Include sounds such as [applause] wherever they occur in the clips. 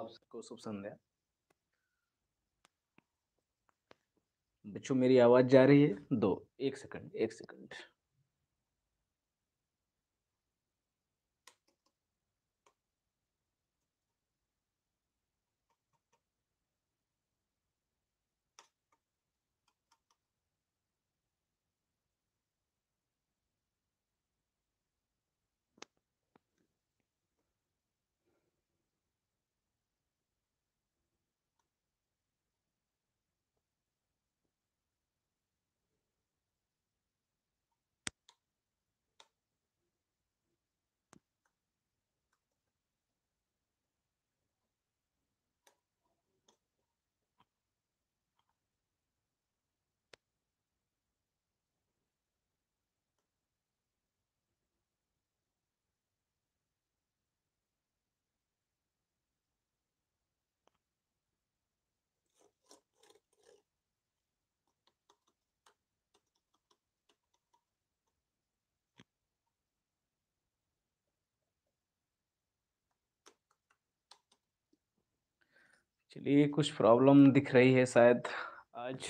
आप सबको शुभ संध्या बच्चों मेरी आवाज जा रही है दो एक सेकंड एक सेकंड चलिए कुछ प्रॉब्लम दिख रही है शायद आज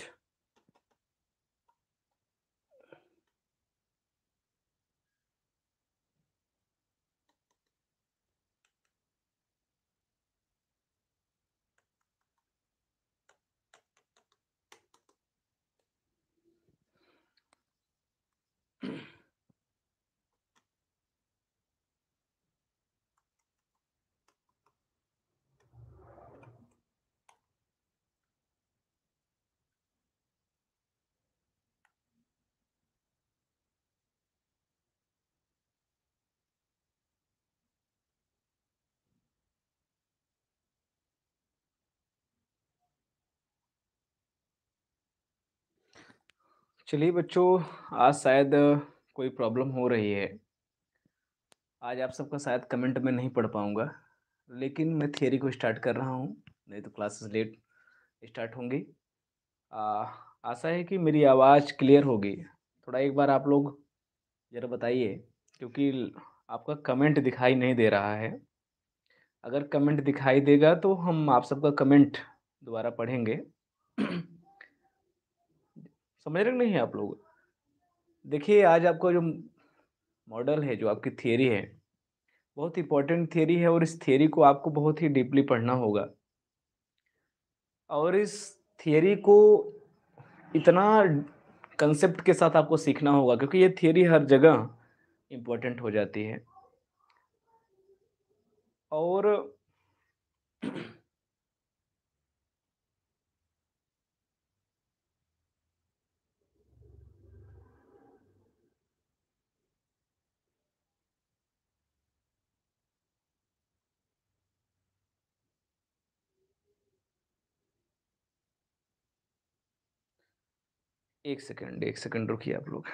चलिए बच्चों आज शायद कोई प्रॉब्लम हो रही है आज आप सबका शायद कमेंट में नहीं पढ़ पाऊँगा लेकिन मैं थियोरी को स्टार्ट कर रहा हूँ नहीं तो क्लासेस लेट स्टार्ट होंगी आशा है कि मेरी आवाज़ क्लियर होगी थोड़ा एक बार आप लोग ज़रा बताइए क्योंकि आपका कमेंट दिखाई नहीं दे रहा है अगर कमेंट दिखाई देगा तो हम आप सबका कमेंट दोबारा पढ़ेंगे समझ रहे नहीं है आप लोग देखिए आज आपका जो मॉडल है जो आपकी थियोरी है बहुत इंपॉर्टेंट थियोरी है और इस थियोरी को आपको बहुत ही डीपली पढ़ना होगा और इस थियोरी को इतना कंसेप्ट के साथ आपको सीखना होगा क्योंकि ये थियोरी हर जगह इम्पोर्टेंट हो जाती है और एक सेकंड एक सेकंड रुकिए आप लोग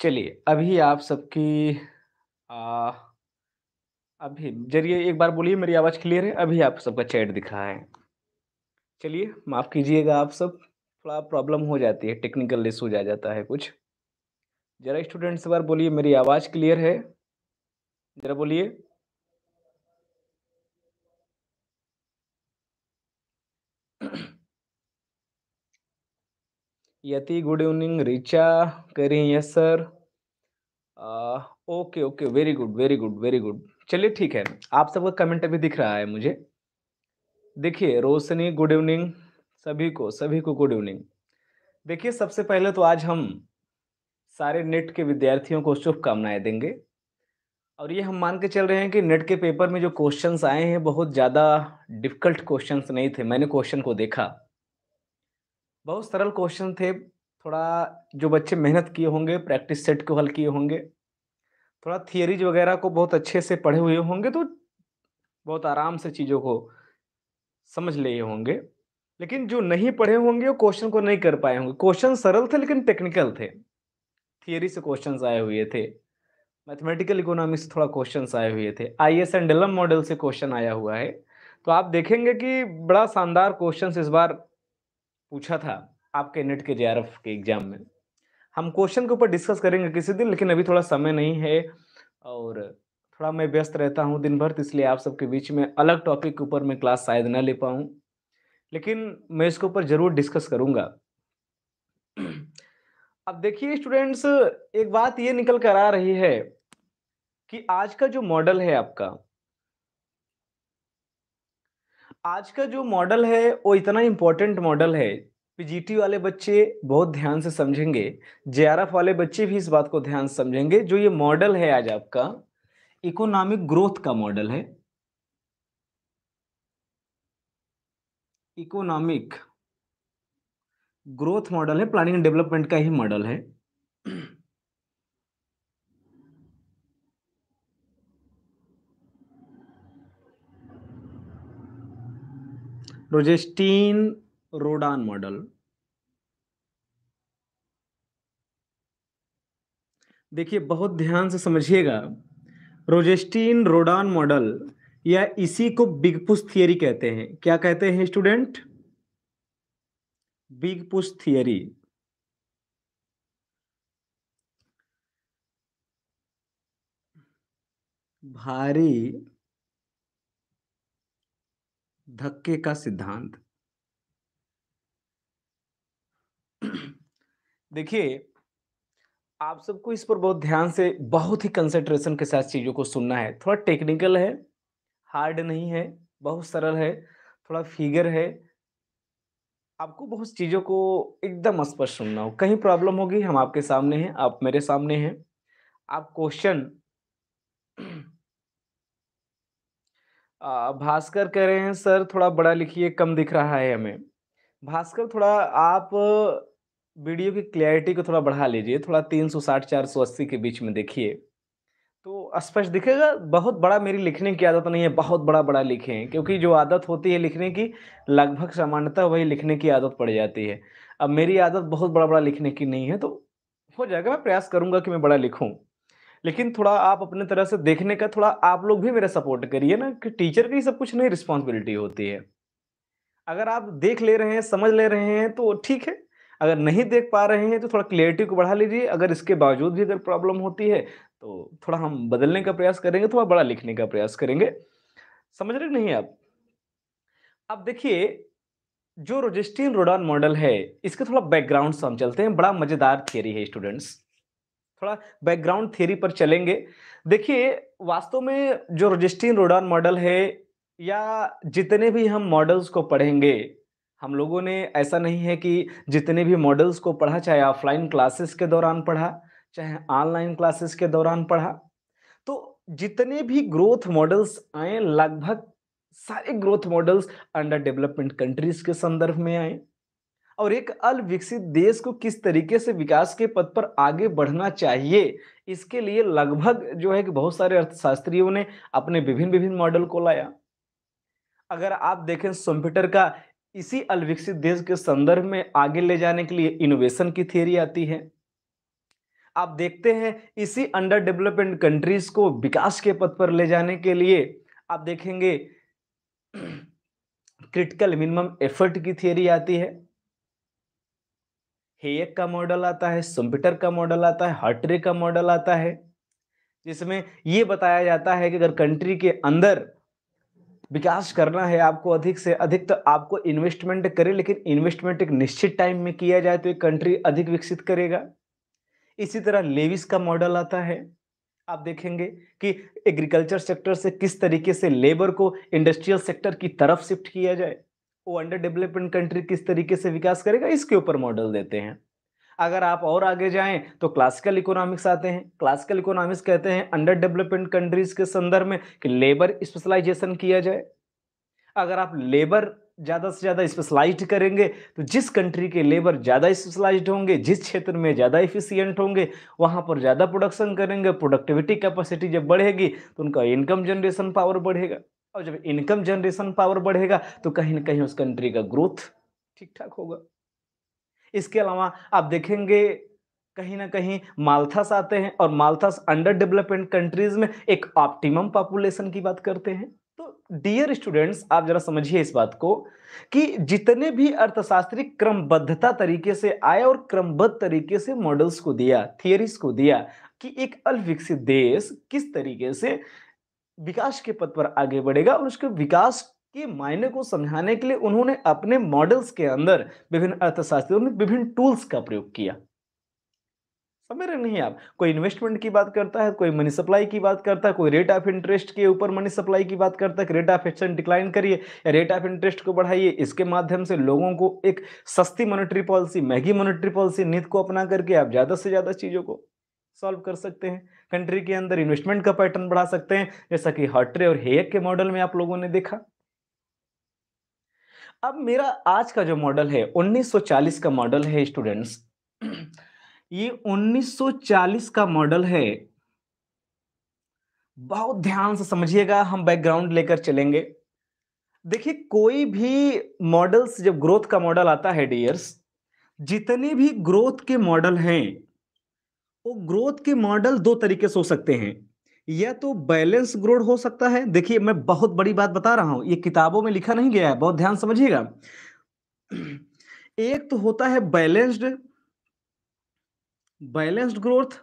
चलिए अभी आप सबकी अभी जरिए एक बार बोलिए मेरी आवाज़ क्लियर है अभी आप सबका चैट दिखा है चलिए माफ़ कीजिएगा आप सब थोड़ा प्रॉब्लम हो जाती है टेक्निकल इशू जा जाता है कुछ ज़रा स्टूडेंट्स बार बोलिए मेरी आवाज़ क्लियर है ज़रा बोलिए यति गुड इवनिंग रिचा कह रही हैं sir okay okay very good very good very good चलिए ठीक है आप सबका कमेंट अभी दिख रहा है मुझे देखिए रोशनी गुड इवनिंग सभी को सभी को गुड इवनिंग देखिए सबसे पहले तो आज हम सारे नेट के विद्यार्थियों को शुभकामनाएं देंगे और ये हम मान के चल रहे हैं कि नेट के पेपर में जो क्वेश्चंस आए हैं बहुत ज़्यादा डिफिकल्ट क्वेश्चंस नहीं थे मैंने क्वेश्चन को देखा बहुत सरल क्वेश्चन थे थोड़ा जो बच्चे मेहनत किए होंगे प्रैक्टिस सेट को हल किए होंगे थोड़ा थियोरीज वगैरह को बहुत अच्छे से पढ़े हुए होंगे तो बहुत आराम से चीज़ों को समझ लिए होंगे लेकिन जो नहीं पढ़े होंगे वो क्वेश्चन को नहीं कर पाए होंगे क्वेश्चन सरल थे लेकिन टेक्निकल थे थियोरी से क्वेश्चंस आए हुए थे मैथमेटिकल इकोनॉमिक्स से थोड़ा क्वेश्चंस आए हुए थे I S and LM model से क्वेश्चन आया हुआ है तो आप देखेंगे कि बड़ा शानदार क्वेश्चन इस बार पूछा था आपके नेट के जे के एग्जाम में हम क्वेश्चन के ऊपर डिस्कस करेंगे किसी दिन लेकिन अभी थोड़ा समय नहीं है और थोड़ा मैं व्यस्त रहता हूँ दिन भर तो इसलिए आप सबके बीच में अलग टॉपिक के ऊपर मैं क्लास शायद ना ले पाऊँ लेकिन मैं इसके ऊपर जरूर डिस्कस करूँगा अब देखिए स्टूडेंट्स एक बात ये निकल कर आ रही है कि आज का जो मॉडल है आपका आज का जो मॉडल है वो इतना इम्पोर्टेंट मॉडल है पीजीटी वाले बच्चे बहुत ध्यान से समझेंगे जेआरएफ वाले बच्चे भी इस बात को ध्यान से समझेंगे जो ये मॉडल है आज आपका इकोनॉमिक ग्रोथ का मॉडल है इकोनॉमिक ग्रोथ मॉडल है प्लानिंग एंड डेवलपमेंट का ही मॉडल है प्रोजेस्टीन रोडान मॉडल देखिए बहुत ध्यान से समझिएगा रोजेस्टीन रोडान मॉडल या इसी को बिग पुश थियरी कहते हैं क्या कहते हैं स्टूडेंट बिग पुश थियरी भारी धक्के का सिद्धांत देखिए आप सबको इस पर बहुत ध्यान से बहुत ही कंसेंट्रेशन के साथ चीज़ों को सुनना है थोड़ा टेक्निकल है हार्ड नहीं है बहुत सरल है थोड़ा फिगर है आपको बहुत चीज़ों को एकदम स्पष्ट सुनना हो कहीं प्रॉब्लम होगी हम आपके सामने हैं आप मेरे सामने हैं आप क्वेश्चन भास्कर कह रहे हैं सर थोड़ा बड़ा लिखिए कम दिख रहा है हमें भास्कर थोड़ा आप वीडियो की क्लैरिटी को थोड़ा बढ़ा लीजिए थोड़ा तीन सौ साठ चार सौ अस्सी के बीच में देखिए तो स्पष्ट दिखेगा बहुत बड़ा मेरी लिखने की आदत नहीं है बहुत बड़ा बड़ा लिखें क्योंकि जो आदत होती है लिखने की लगभग सामान्यतः वही लिखने की आदत पड़ जाती है अब मेरी आदत बहुत बड़ा बड़ा लिखने की नहीं है तो हो जाएगा मैं प्रयास करूँगा कि मैं बड़ा लिखूँ लेकिन थोड़ा आप अपने तरह से देखने का थोड़ा आप लोग भी मेरा सपोर्ट करिए ना कि टीचर की सब कुछ नहीं रिस्पॉन्सिबिलिटी होती है अगर आप देख ले रहे हैं समझ ले रहे हैं तो ठीक है अगर नहीं देख पा रहे हैं तो थोड़ा क्लियरिटी को बढ़ा लीजिए अगर इसके बावजूद भी अगर प्रॉब्लम होती है तो थोड़ा हम बदलने का प्रयास करेंगे थोड़ा बड़ा लिखने का प्रयास करेंगे समझ रहे नहीं आप अब देखिए जो रोजिस्टिन रोडान मॉडल है इसके थोड़ा बैकग्राउंड से हम चलते हैं बड़ा मज़ेदार थियरी है स्टूडेंट्स थोड़ा बैकग्राउंड थ्योरी पर चलेंगे देखिए वास्तव में जो रजिस्ट्रीन रोडान मॉडल है या जितने भी हम मॉडल्स को पढ़ेंगे हम लोगों ने ऐसा नहीं है कि जितने भी मॉडल्स को पढ़ा चाहे ऑफलाइन क्लासेस के दौरान पढ़ा चाहे ऑनलाइन क्लासेस के दौरान पढ़ा तो जितने भी ग्रोथ मॉडल्स आए लगभग सारे growth models under development countries के संदर्भ में आए और एक अल विकसित देश को किस तरीके से विकास के पद पर आगे बढ़ना चाहिए इसके लिए लगभग जो है कि बहुत सारे अर्थशास्त्रियों ने अपने विभिन्न विभिन्न मॉडल को लाया अगर आप देखें सोम्प्यूटर का इसी अलविकसित देश के संदर्भ में आगे ले जाने के लिए इनोवेशन की थियरी आती है आप देखते हैं इसी अंडर डेवलपमेंट कंट्रीज को विकास के पथ पर ले जाने के लिए आप देखेंगे क्रिटिकल मिनिमम एफर्ट की थियरी आती है हेयक का मॉडल आता है सुम्पिटर का मॉडल आता है हटरे का मॉडल आता है जिसमें ये बताया जाता है कि अगर कंट्री के अंदर विकास करना है आपको अधिक से अधिक तो आपको इन्वेस्टमेंट करें लेकिन इन्वेस्टमेंट एक निश्चित टाइम में किया जाए तो एक कंट्री अधिक विकसित करेगा इसी तरह लेविस का मॉडल आता है आप देखेंगे कि एग्रीकल्चर सेक्टर से किस तरीके से लेबर को इंडस्ट्रियल सेक्टर की तरफ शिफ्ट किया जाए वो अंडर डेवलपमेंट कंट्री किस तरीके से विकास करेगा इसके ऊपर मॉडल देते हैं अगर आप और आगे जाएं तो क्लासिकल इकोनॉमिक्स आते हैं क्लासिकल इकोनॉमिक्स कहते हैं अंडर डेवलपमेंट कंट्रीज के संदर्भ में कि लेबर स्पेशलाइजेशन किया जाए अगर आप लेबर ज़्यादा से ज़्यादा स्पेशलाइज करेंगे तो जिस कंट्री के लेबर ज़्यादा स्पेशलाइज होंगे जिस क्षेत्र में ज़्यादा इफिशियंट होंगे वहाँ पर ज़्यादा प्रोडक्शन करेंगे प्रोडक्टिविटी कैपेसिटी जब बढ़ेगी तो उनका इनकम जनरेशन पावर बढ़ेगा और जब इनकम जनरेशन पावर बढ़ेगा तो कहीं ना कहीं उस कंट्री का ग्रोथ ठीक ठाक होगा इसके अलावा आप देखेंगे कहीं ना कहीं माल्थस आते हैं और माल्थस अंडर डेवलपमेंट कंट्रीज में एक ऑप्टिमम पॉपुलेशन की बात करते हैं तो डियर स्टूडेंट्स आप जरा समझिए इस बात को कि जितने भी अर्थशास्त्री क्रमबद्धता तरीके से आए और क्रमबद्ध तरीके से मॉडल्स को दिया थियरीज को दिया कि एक अल्पविकसित देश किस तरीके से विकास के पद पर आगे बढ़ेगा और उसके विकास के मायने को समझाने के लिए उन्होंने अपने मॉडल्स के अंदर विभिन्न अर्थशास्त्रियों में विभिन्न टूल्स का प्रयोग किया समझ रहे नहीं आप कोई इन्वेस्टमेंट की बात करता है कोई मनी सप्लाई की बात करता है कोई रेट ऑफ इंटरेस्ट के ऊपर मनी सप्लाई की बात करता है रेट ऑफ एक्शन डिक्लाइन करिए या रेट ऑफ इंटरेस्ट को बढ़ाइए इसके माध्यम से लोगों को एक सस्ती मॉनेटरी पॉलिसी महंगी मॉनेटरी पॉलिसी नीति को अपना करके आप ज़्यादा से ज़्यादा चीज़ों को सॉल्व कर सकते हैं कंट्री के अंदर इन्वेस्टमेंट का पैटर्न बढ़ा सकते हैं जैसा कि हटरे और हेयक के मॉडल में आप लोगों ने देखा अब मेरा आज का जो मॉडल है 1940 का मॉडल है स्टूडेंट्स ये 1940 का मॉडल है बहुत ध्यान से समझिएगा हम बैकग्राउंड लेकर चलेंगे देखिए कोई भी मॉडल्स जब ग्रोथ का मॉडल आता है डियर्स जितने भी ग्रोथ के मॉडल हैं वो तो ग्रोथ के मॉडल दो तरीके से हो सकते हैं या तो बैलेंस ग्रोथ हो सकता है देखिए मैं बहुत बड़ी बात बता रहा हूं ये किताबों में लिखा नहीं गया है बहुत ध्यान समझिएगा एक तो होता है बैलेंस्ड बैलेंस्ड ग्रोथ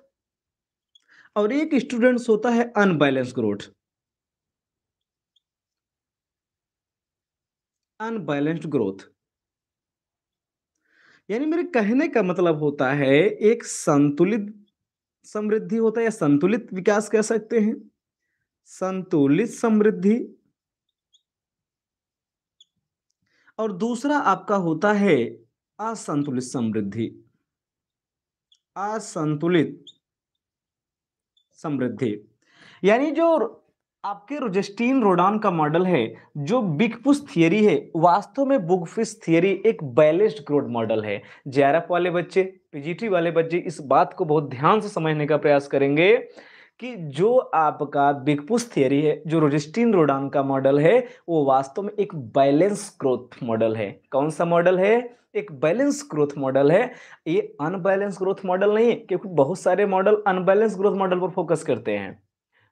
और एक स्टूडेंट्स होता है अनबैलेंस ग्रोथ अनबैलेंस्ड ग्रोथ यानी मेरे कहने का मतलब होता है एक संतुलित समृद्धि होता है या संतुलित विकास कह सकते हैं संतुलित समृद्धि और दूसरा आपका होता है असंतुलित समृद्धि असंतुलित समृद्धि यानी जो आपके रोजेस्टीन रोडान का मॉडल है जो बिग पुश थियरी है वास्तव में बुगफिस थियरी एक बैलेंस्ड ग्रोथ मॉडल है जेआरएफ वाले बच्चे पीजीटी वाले बच्चे इस बात को बहुत ध्यान से समझने का प्रयास करेंगे कि जो आपका बिग पुश थियरी है जो रोजेस्टीन रोडान का मॉडल है वो वास्तव में एक बैलेंस ग्रोथ मॉडल है कौन सा मॉडल है एक बैलेंस ग्रोथ मॉडल है ये अनबैलेंस ग्रोथ मॉडल नहीं है क्योंकि बहुत सारे मॉडल अनबैलेंस ग्रोथ मॉडल पर फोकस करते हैं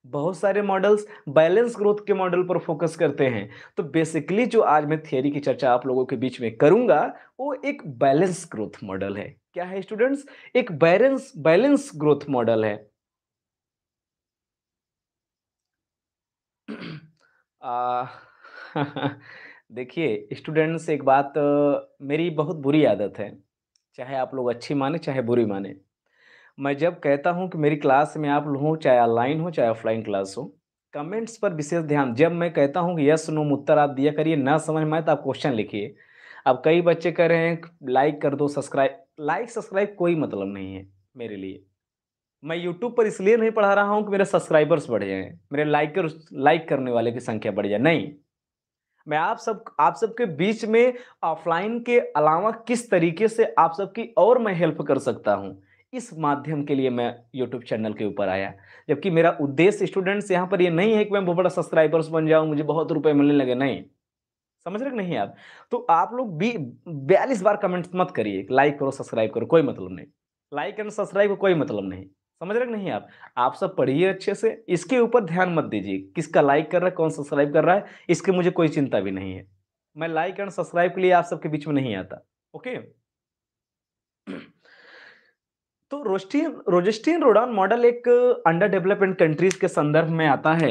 बहुत सारे मॉडल्स बैलेंस ग्रोथ के मॉडल पर फोकस करते हैं तो बेसिकली जो आज मैं थियोरी की चर्चा आप लोगों के बीच में करूंगा वो एक बैलेंस ग्रोथ मॉडल है क्या है स्टूडेंट्स एक बैलेंस बैलेंस ग्रोथ मॉडल है [clears throat] [laughs] देखिए स्टूडेंट्स एक बात मेरी बहुत बुरी आदत है चाहे आप लोग अच्छी माने चाहे बुरी माने मैं जब कहता हूँ कि मेरी क्लास में आप हो चाहे ऑनलाइन हो चाहे ऑफलाइन क्लास हो कमेंट्स पर विशेष ध्यान जब मैं कहता हूँ कि यस नो उत्तर आप दिया करिए ना समझ में आए तो आप क्वेश्चन लिखिए अब कई बच्चे कह रहे हैं लाइक कर दो सब्सक्राइब लाइक सब्सक्राइब कोई मतलब नहीं है मेरे लिए मैं यूट्यूब पर इसलिए नहीं पढ़ा रहा हूँ कि मेरे सब्सक्राइबर्स बढ़े हैं मेरे लाइकर लाइक करने वाले की संख्या बढ़ जाए नहीं मैं आप सब आप सबके बीच में ऑफलाइन के अलावा किस तरीके से आप सबकी और मैं हेल्प कर सकता हूँ इस माध्यम के लिए मैं यूट्यूब चैनल के ऊपर आया जबकि मेरा उद्देश्य स्टूडेंट्स यहाँ पर ये नहीं है कि मैं बहुत बड़ा सब्सक्राइबर्स बन जाऊँ मुझे बहुत रुपए मिलने लगे नहीं समझ रहे नहीं आप तो आप लोग भी बयालीस बार कमेंट्स मत करिए लाइक करो सब्सक्राइब करो कोई मतलब नहीं लाइक एंड सब्सक्राइब कोई मतलब नहीं समझ रहे नहीं आप आप सब पढ़िए अच्छे से इसके ऊपर ध्यान मत दीजिए किसका लाइक कर रहा है कौन सब्सक्राइब कर रहा है इसकी मुझे कोई चिंता भी नहीं है मैं लाइक एंड सब्सक्राइब के लिए आप सबके बीच में नहीं आता ओके तो रोस्टीन रोजेस्टिन रोडान मॉडल एक अंडर डेवलपमेंट कंट्रीज के संदर्भ में आता है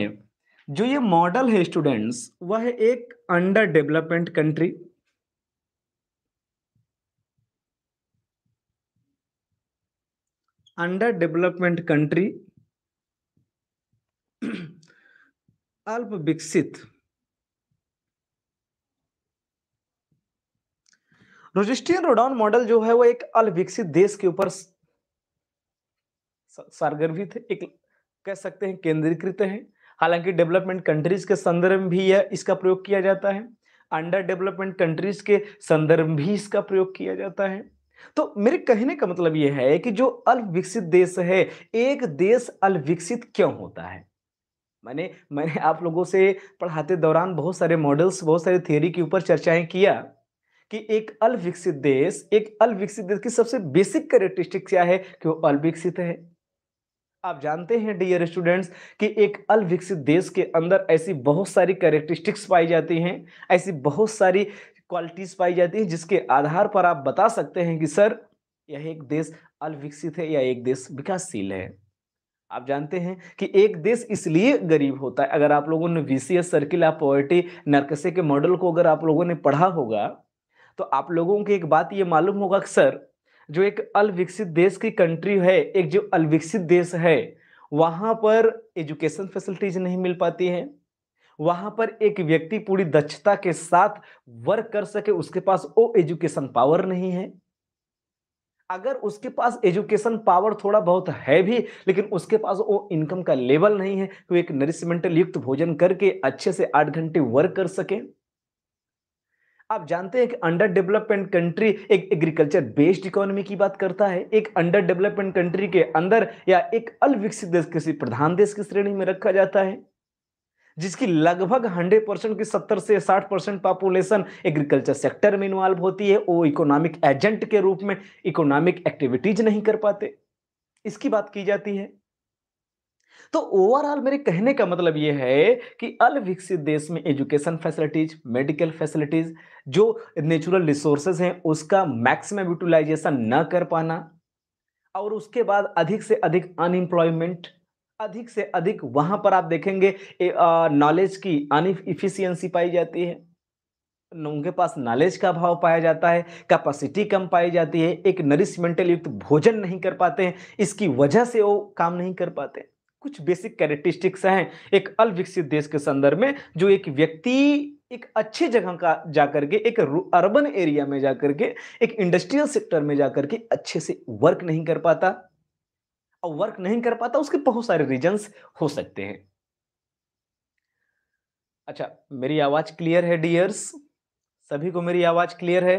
जो ये मॉडल है स्टूडेंट्स वह है एक under development country under development country अल्प विकसित रोजिस्टियन रोडाउन मॉडल जो है वो एक अल्प विकसित देश के ऊपर सारगर्भित एक कह सकते हैं केंद्रीकृत है हालांकि डेवलपमेंट कंट्रीज के संदर्भ में भी यह इसका प्रयोग किया जाता है अंडर डेवलपमेंट कंट्रीज के संदर्भ भी इसका प्रयोग किया जाता है तो मेरे कहने का मतलब यह है कि जो अल्पविकसित देश है एक देश अल्पविकसित क्यों होता है मैंने मैंने आप लोगों से पढ़ाते दौरान बहुत सारे मॉडल्स बहुत सारे थियोरी के ऊपर चर्चाएं किया कि एक अल्पविकसित देश एक अल्पविकसित देश की सबसे बेसिक करेक्टरिस्टिक क्या है कि वो अल्पविकसित है आप जानते हैं डियर स्टूडेंट्स कि एक अलविकसित देश के अंदर ऐसी बहुत सारी करेक्टरिस्टिक्स पाई जाती हैं ऐसी बहुत सारी क्वालिटीज़ पाई जाती हैं जिसके आधार पर आप बता सकते हैं कि सर यह एक देश अलविकसित है या एक देश विकासशील है आप जानते हैं कि एक देश इसलिए गरीब होता है अगर आप लोगों ने वी सर्किल ऑफ पॉवर्टी नरकसे के मॉडल को अगर आप लोगों ने पढ़ा होगा तो आप लोगों की एक बात ये मालूम होगा कि सर जो एक अलविकसित देश की कंट्री है एक जो अलविकसित देश है वहाँ पर एजुकेशन फैसिलिटीज नहीं मिल पाती है वहाँ पर एक व्यक्ति पूरी दक्षता के साथ वर्क कर सके उसके पास वो एजुकेशन पावर नहीं है अगर उसके पास एजुकेशन पावर थोड़ा बहुत है भी लेकिन उसके पास वो इनकम का लेवल नहीं है तो एक नरिशमेंटल युक्त भोजन करके अच्छे से आठ घंटे वर्क कर सके आप जानते हैं कि अंडर डेवलपमेंट कंट्री एक एग्रीकल्चर बेस्ड इकोनॉमी की बात करता है एक अंडर डेवलपमेंट कंट्री के अंदर या एक अल्पविकसित देश किसी प्रधान देश की श्रेणी में रखा जाता है जिसकी लगभग 100 परसेंट की 70 से 60 परसेंट पॉपुलेशन एग्रीकल्चर सेक्टर में इन्वॉल्व होती है वो इकोनॉमिक एजेंट के रूप में इकोनॉमिक एक्टिविटीज नहीं कर पाते इसकी बात की जाती है तो ओवरऑल मेरे कहने का मतलब यह है कि अल विकसित देश में एजुकेशन फैसिलिटीज मेडिकल फैसिलिटीज जो नेचुरल रिसोर्सेज हैं उसका मैक्सिमम यूटिलाइजेशन न कर पाना और उसके बाद अधिक से अधिक अनएम्प्लॉयमेंट अधिक से अधिक वहां पर आप देखेंगे नॉलेज की अनइफिशियंसी पाई जाती है उनके पास नॉलेज का अभाव पाया जाता है कैपेसिटी कम पाई जाती है एक नरिशमेंटल युक्त भोजन नहीं कर पाते हैं इसकी वजह से वो काम नहीं कर पाते हैं कुछ बेसिक कैरेक्टरिस्टिक्स हैं एक अलविकसित देश के संदर्भ में जो एक व्यक्ति एक अच्छी जगह का जाकर के एक अर्बन एरिया में जाकर के एक इंडस्ट्रियल सेक्टर में जाकर के अच्छे से वर्क नहीं कर पाता और वर्क नहीं कर पाता उसके बहुत सारे रीजंस हो सकते हैं अच्छा मेरी आवाज क्लियर है डियर्स सभी को मेरी आवाज क्लियर है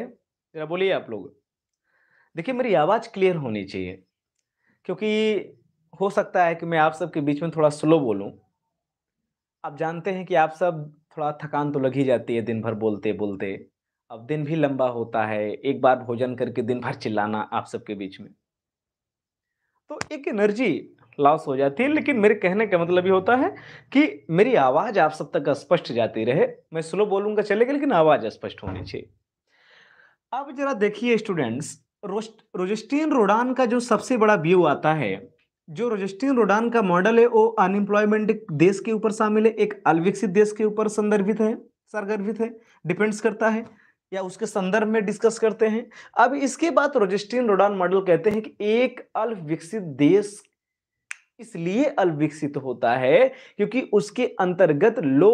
जरा बोलिए आप लोग देखिए मेरी आवाज क्लियर होनी चाहिए क्योंकि हो सकता है कि मैं आप सबके बीच में थोड़ा स्लो बोलूं आप जानते हैं कि आप सब थोड़ा थकान तो लग ही जाती है दिन भर बोलते बोलते अब दिन भी लंबा होता है एक बार भोजन करके दिन भर चिल्लाना आप सबके बीच में तो एक एनर्जी लॉस हो जाती है लेकिन मेरे कहने का मतलब ये होता है कि मेरी आवाज़ आप सब तक स्पष्ट जाती रहे मैं स्लो बोलूंगा चलेगा लेकिन आवाज़ स्पष्ट होनी चाहिए अब जरा देखिए स्टूडेंट्स रोस्ट रोडान का जो सबसे बड़ा व्यू आता है जो रजिस्ट्रीन रोडान का मॉडल है वो अनएम्प्लॉयमेंट देश के ऊपर शामिल है एक अलविकसित देश के ऊपर संदर्भित है सरगर्भित है डिपेंड्स करता है या उसके संदर्भ में डिस्कस करते हैं अब इसके बाद रजिस्ट्रीन रोडान मॉडल कहते हैं कि एक अल्विकसित देश इसलिए अल्विकसित होता है क्योंकि उसके अंतर्गत लो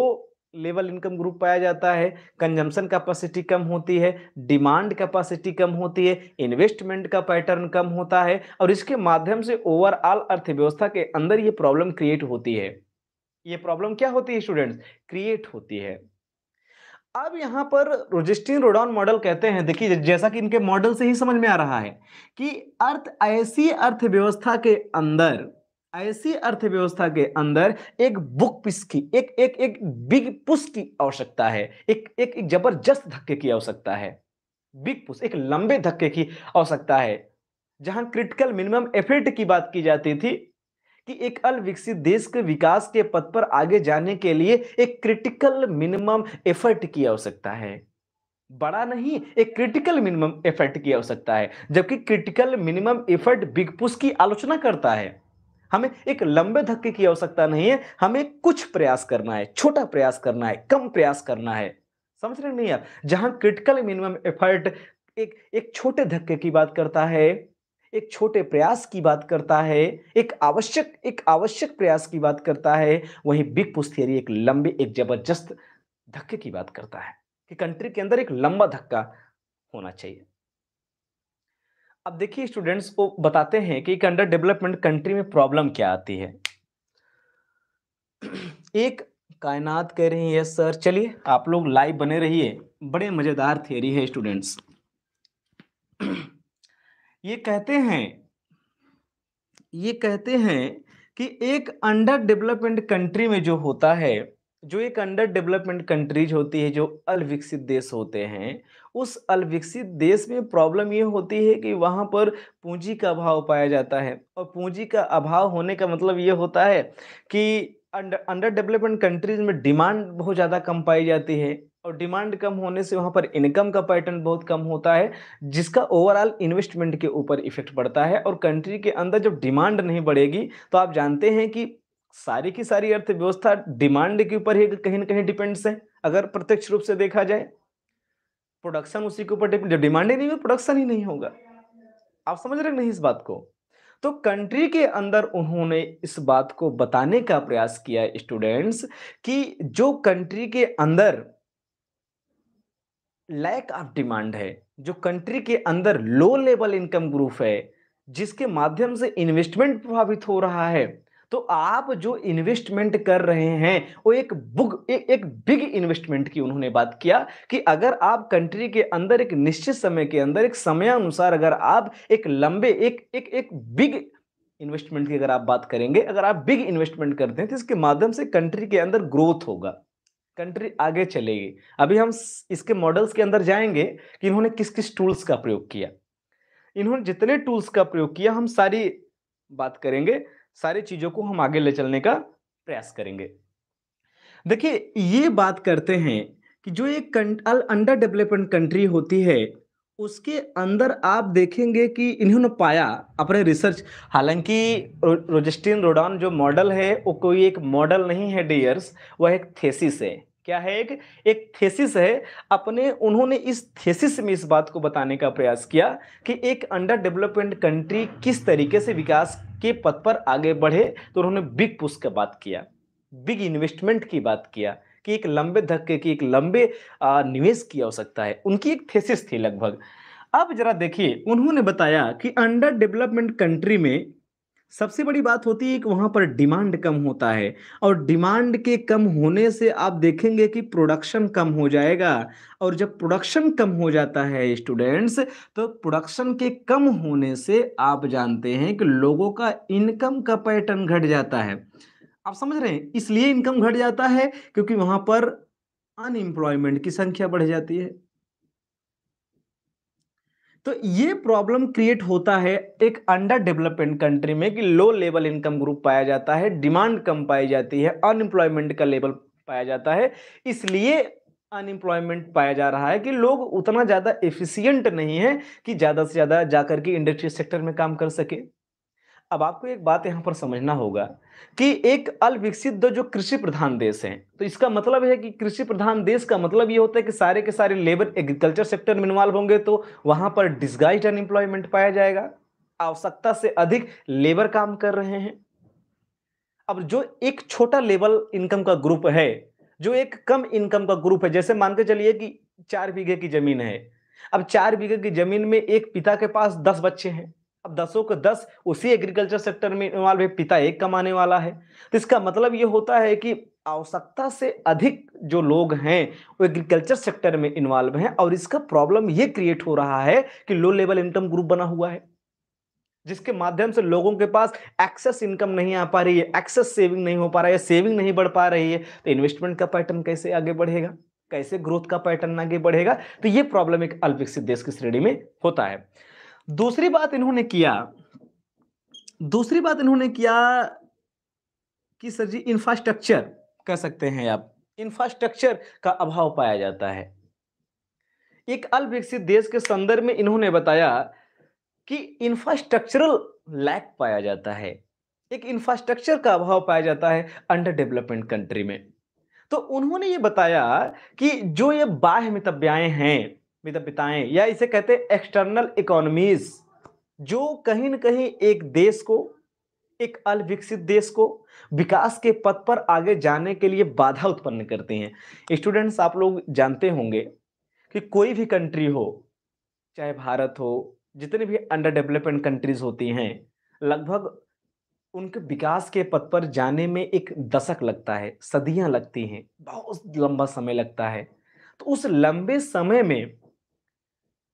लेवल इनकम ग्रुप पाया जाता है कंजम्पशन कैपेसिटी कम होती है डिमांड कैपेसिटी कम होती है इन्वेस्टमेंट का पैटर्न कम होता है और इसके माध्यम से ओवरऑल अर्थव्यवस्था के अंदर ये प्रॉब्लम क्रिएट होती है ये प्रॉब्लम क्या होती है स्टूडेंट्स क्रिएट होती है अब यहां पर रोजिस्टिन रोडॉन मॉडल कहते हैं देखिए जैसा कि इनके मॉडल से ही समझ में आ रहा है कि अर्थ ऐसी अर्थव्यवस्था के अंदर ऐसी अर्थव्यवस्था के अंदर एक बुक पिस की एक एक एक बिग पुश की आवश्यकता है एक एक एक जबरदस्त धक्के की आवश्यकता है बिग पुश एक लंबे धक्के की आवश्यकता है जहां क्रिटिकल मिनिमम एफर्ट की बात की जाती थी कि एक अल विकसित देश के विकास के पथ पर आगे जाने के लिए एक क्रिटिकल मिनिमम एफर्ट की आवश्यकता है बड़ा नहीं एक क्रिटिकल मिनिमम एफर्ट की आवश्यकता है जबकि critical minimum effort big push की आलोचना करता है हमें एक लंबे धक्के की आवश्यकता नहीं है हमें कुछ प्रयास करना है छोटा प्रयास करना है कम प्रयास करना है समझ रहे नहीं यार जहां क्रिटिकल मिनिमम एफर्ट एक एक छोटे धक्के की बात करता है एक छोटे प्रयास की बात करता है एक आवश्यक एक आवश्यक प्रयास की बात करता है वहीं बिग पुश थियरी एक लंबे एक जबरदस्त धक्के की बात करता है कि कंट्री के अंदर एक लंबा धक्का होना चाहिए अब देखिए स्टूडेंट्स को बताते हैं कि एक अंडर डेवलपमेंट कंट्री में प्रॉब्लम क्या आती है एक कायनात कह रही है सर चलिए आप लोग लाइव बने रहिए बड़े मजेदार थियरी है स्टूडेंट्स ये कहते हैं ये कहते हैं कि एक अंडर डेवलपमेंट कंट्री में जो होता है जो एक अंडर डेवलपमेंट कंट्रीज होती है जो अलविकसित देश होते हैं उस अलविकसित देश में प्रॉब्लम ये होती है कि वहाँ पर पूंजी का अभाव पाया जाता है और पूंजी का अभाव होने का मतलब ये होता है कि अंडर अंडर डेवलपमेंट कंट्रीज में डिमांड बहुत ज़्यादा कम पाई जाती है और डिमांड कम होने से वहाँ पर इनकम का पैटर्न बहुत कम होता है जिसका ओवरऑल इन्वेस्टमेंट के ऊपर इफेक्ट पड़ता है और कंट्री के अंदर जब डिमांड नहीं बढ़ेगी तो आप जानते हैं कि सारी की सारी अर्थव्यवस्था डिमांड के ऊपर ही कहीं ना कहीं डिपेंड्स है अगर प्रत्यक्ष रूप से देखा जाए प्रोडक्शन उसी के ऊपर जब डिमांड ही नहीं हुई प्रोडक्शन ही नहीं होगा आप समझ रहे नहीं इस बात को तो कंट्री के अंदर उन्होंने इस बात को बताने का प्रयास किया स्टूडेंट्स कि जो कंट्री के अंदर लैक ऑफ डिमांड है जो कंट्री के अंदर लो लेवल इनकम ग्रुप है जिसके माध्यम से इन्वेस्टमेंट प्रभावित हो रहा है तो आप जो इन्वेस्टमेंट कर रहे हैं वो एक बुग ए, एक बिग इन्वेस्टमेंट की उन्होंने बात किया कि अगर आप कंट्री के अंदर एक निश्चित समय के अंदर एक समय अनुसार अगर आप एक लंबे एक एक एक बिग इन्वेस्टमेंट की अगर आप बात करेंगे अगर आप बिग इन्वेस्टमेंट करते हैं तो इसके माध्यम से कंट्री के अंदर ग्रोथ होगा कंट्री आगे चलेगी अभी हम इसके मॉडल्स के अंदर जाएंगे कि इन्होंने किस किस टूल्स का प्रयोग किया इन्होंने जितने टूल्स का प्रयोग किया हम सारी बात करेंगे सारी चीजों को हम आगे ले चलने का प्रयास करेंगे देखिए ये बात करते हैं कि जो एक अंडर डेवलपमेंट कंट्री होती है उसके अंदर आप देखेंगे कि इन्होंने पाया अपने रिसर्च हालांकि रोजस्टिन रोडॉन जो मॉडल है वो कोई एक मॉडल नहीं है डियर्स वह एक थेसिस है क्या है एक एक थेसिस है अपने उन्होंने इस थेसिस में इस बात को बताने का प्रयास किया कि एक अंडर डेवलपमेंट कंट्री किस तरीके से विकास के पथ पर आगे बढ़े तो उन्होंने बिग पुश का बात किया बिग इन्वेस्टमेंट की बात किया कि एक लंबे धक्के की एक लंबे निवेश की आवश्यकता है उनकी एक थेसिस थी लगभग अब जरा देखिए उन्होंने बताया कि अंडर डेवलपमेंट कंट्री में सबसे बड़ी बात होती है कि वहां पर डिमांड कम होता है और डिमांड के कम होने से आप देखेंगे कि प्रोडक्शन कम हो जाएगा और जब प्रोडक्शन कम हो जाता है स्टूडेंट्स तो प्रोडक्शन के कम होने से आप जानते हैं कि लोगों का इनकम का पैटर्न घट जाता है आप समझ रहे हैं इसलिए इनकम घट जाता है क्योंकि वहां पर अनएम्प्लॉयमेंट की संख्या बढ़ जाती है तो ये प्रॉब्लम क्रिएट होता है एक अंडर डेवलपमेंट कंट्री में कि लो लेवल इनकम ग्रुप पाया जाता है डिमांड कम पाई जाती है अनएम्प्लॉयमेंट का लेवल पाया जाता है इसलिए अनएम्प्लॉयमेंट पाया जा रहा है कि लोग उतना ज़्यादा एफिशिएंट नहीं है कि ज़्यादा से ज़्यादा जाकर के इंडस्ट्री सेक्टर में काम कर सके अब आपको एक बात यहाँ पर समझना होगा कि एक अल्पविकसित जो कृषि प्रधान देश है तो इसका मतलब है कि कृषि प्रधान देश का मतलब ये होता है कि सारे के सारे लेबर एग्रीकल्चर सेक्टर में इन्वॉल्व होंगे तो वहाँ पर डिस्गाइज अनएम्प्लॉयमेंट पाया जाएगा आवश्यकता से अधिक लेबर काम कर रहे हैं अब जो एक छोटा लेवल इनकम का ग्रुप है जो एक कम इनकम का ग्रुप है जैसे मान के चलिए कि चार बीघे की जमीन है अब चार बीघे की जमीन में एक पिता के पास दस बच्चे हैं अब दसों का दस उसी एग्रीकल्चर सेक्टर में इन्वॉल्व है पिता एक कमाने वाला है तो इसका मतलब ये होता है कि आवश्यकता से अधिक जो लोग हैं वो एग्रीकल्चर सेक्टर में इन्वॉल्व हैं और इसका प्रॉब्लम ये क्रिएट हो रहा है कि लो लेवल इनकम ग्रुप बना हुआ है जिसके माध्यम से लोगों के पास एक्सेस इनकम नहीं आ पा रही है एक्सेस सेविंग नहीं हो पा रहा है सेविंग नहीं बढ़ पा रही है तो इन्वेस्टमेंट का पैटर्न कैसे आगे बढ़ेगा कैसे ग्रोथ का पैटर्न आगे बढ़ेगा तो ये प्रॉब्लम एक अल्पविकसित देश की श्रेणी में होता है दूसरी बात इन्होंने किया दूसरी बात इन्होंने किया कि सर जी इंफ्रास्ट्रक्चर कह सकते हैं आप इंफ्रास्ट्रक्चर का अभाव पाया जाता है एक अल्पविकसित देश के संदर्भ में इन्होंने बताया कि इंफ्रास्ट्रक्चरल लैक पाया जाता है एक इंफ्रास्ट्रक्चर का अभाव पाया जाता है अंडर डेवलपमेंट कंट्री में तो उन्होंने ये बताया कि जो ये बाह्य मितव्याएं हैं मतलब बिताएं या इसे कहते हैं एक्सटर्नल इकोनॉमीज जो कहीं ना कहीं एक देश को एक अलविकसित देश को विकास के पथ पर आगे जाने के लिए बाधा उत्पन्न करती हैं स्टूडेंट्स आप लोग जानते होंगे कि कोई भी कंट्री हो चाहे भारत हो जितने भी अंडर डेवलपमेंट कंट्रीज होती हैं लगभग उनके विकास के पथ पर जाने में एक दशक लगता है सदियां लगती हैं बहुत लंबा समय लगता है तो उस लंबे समय में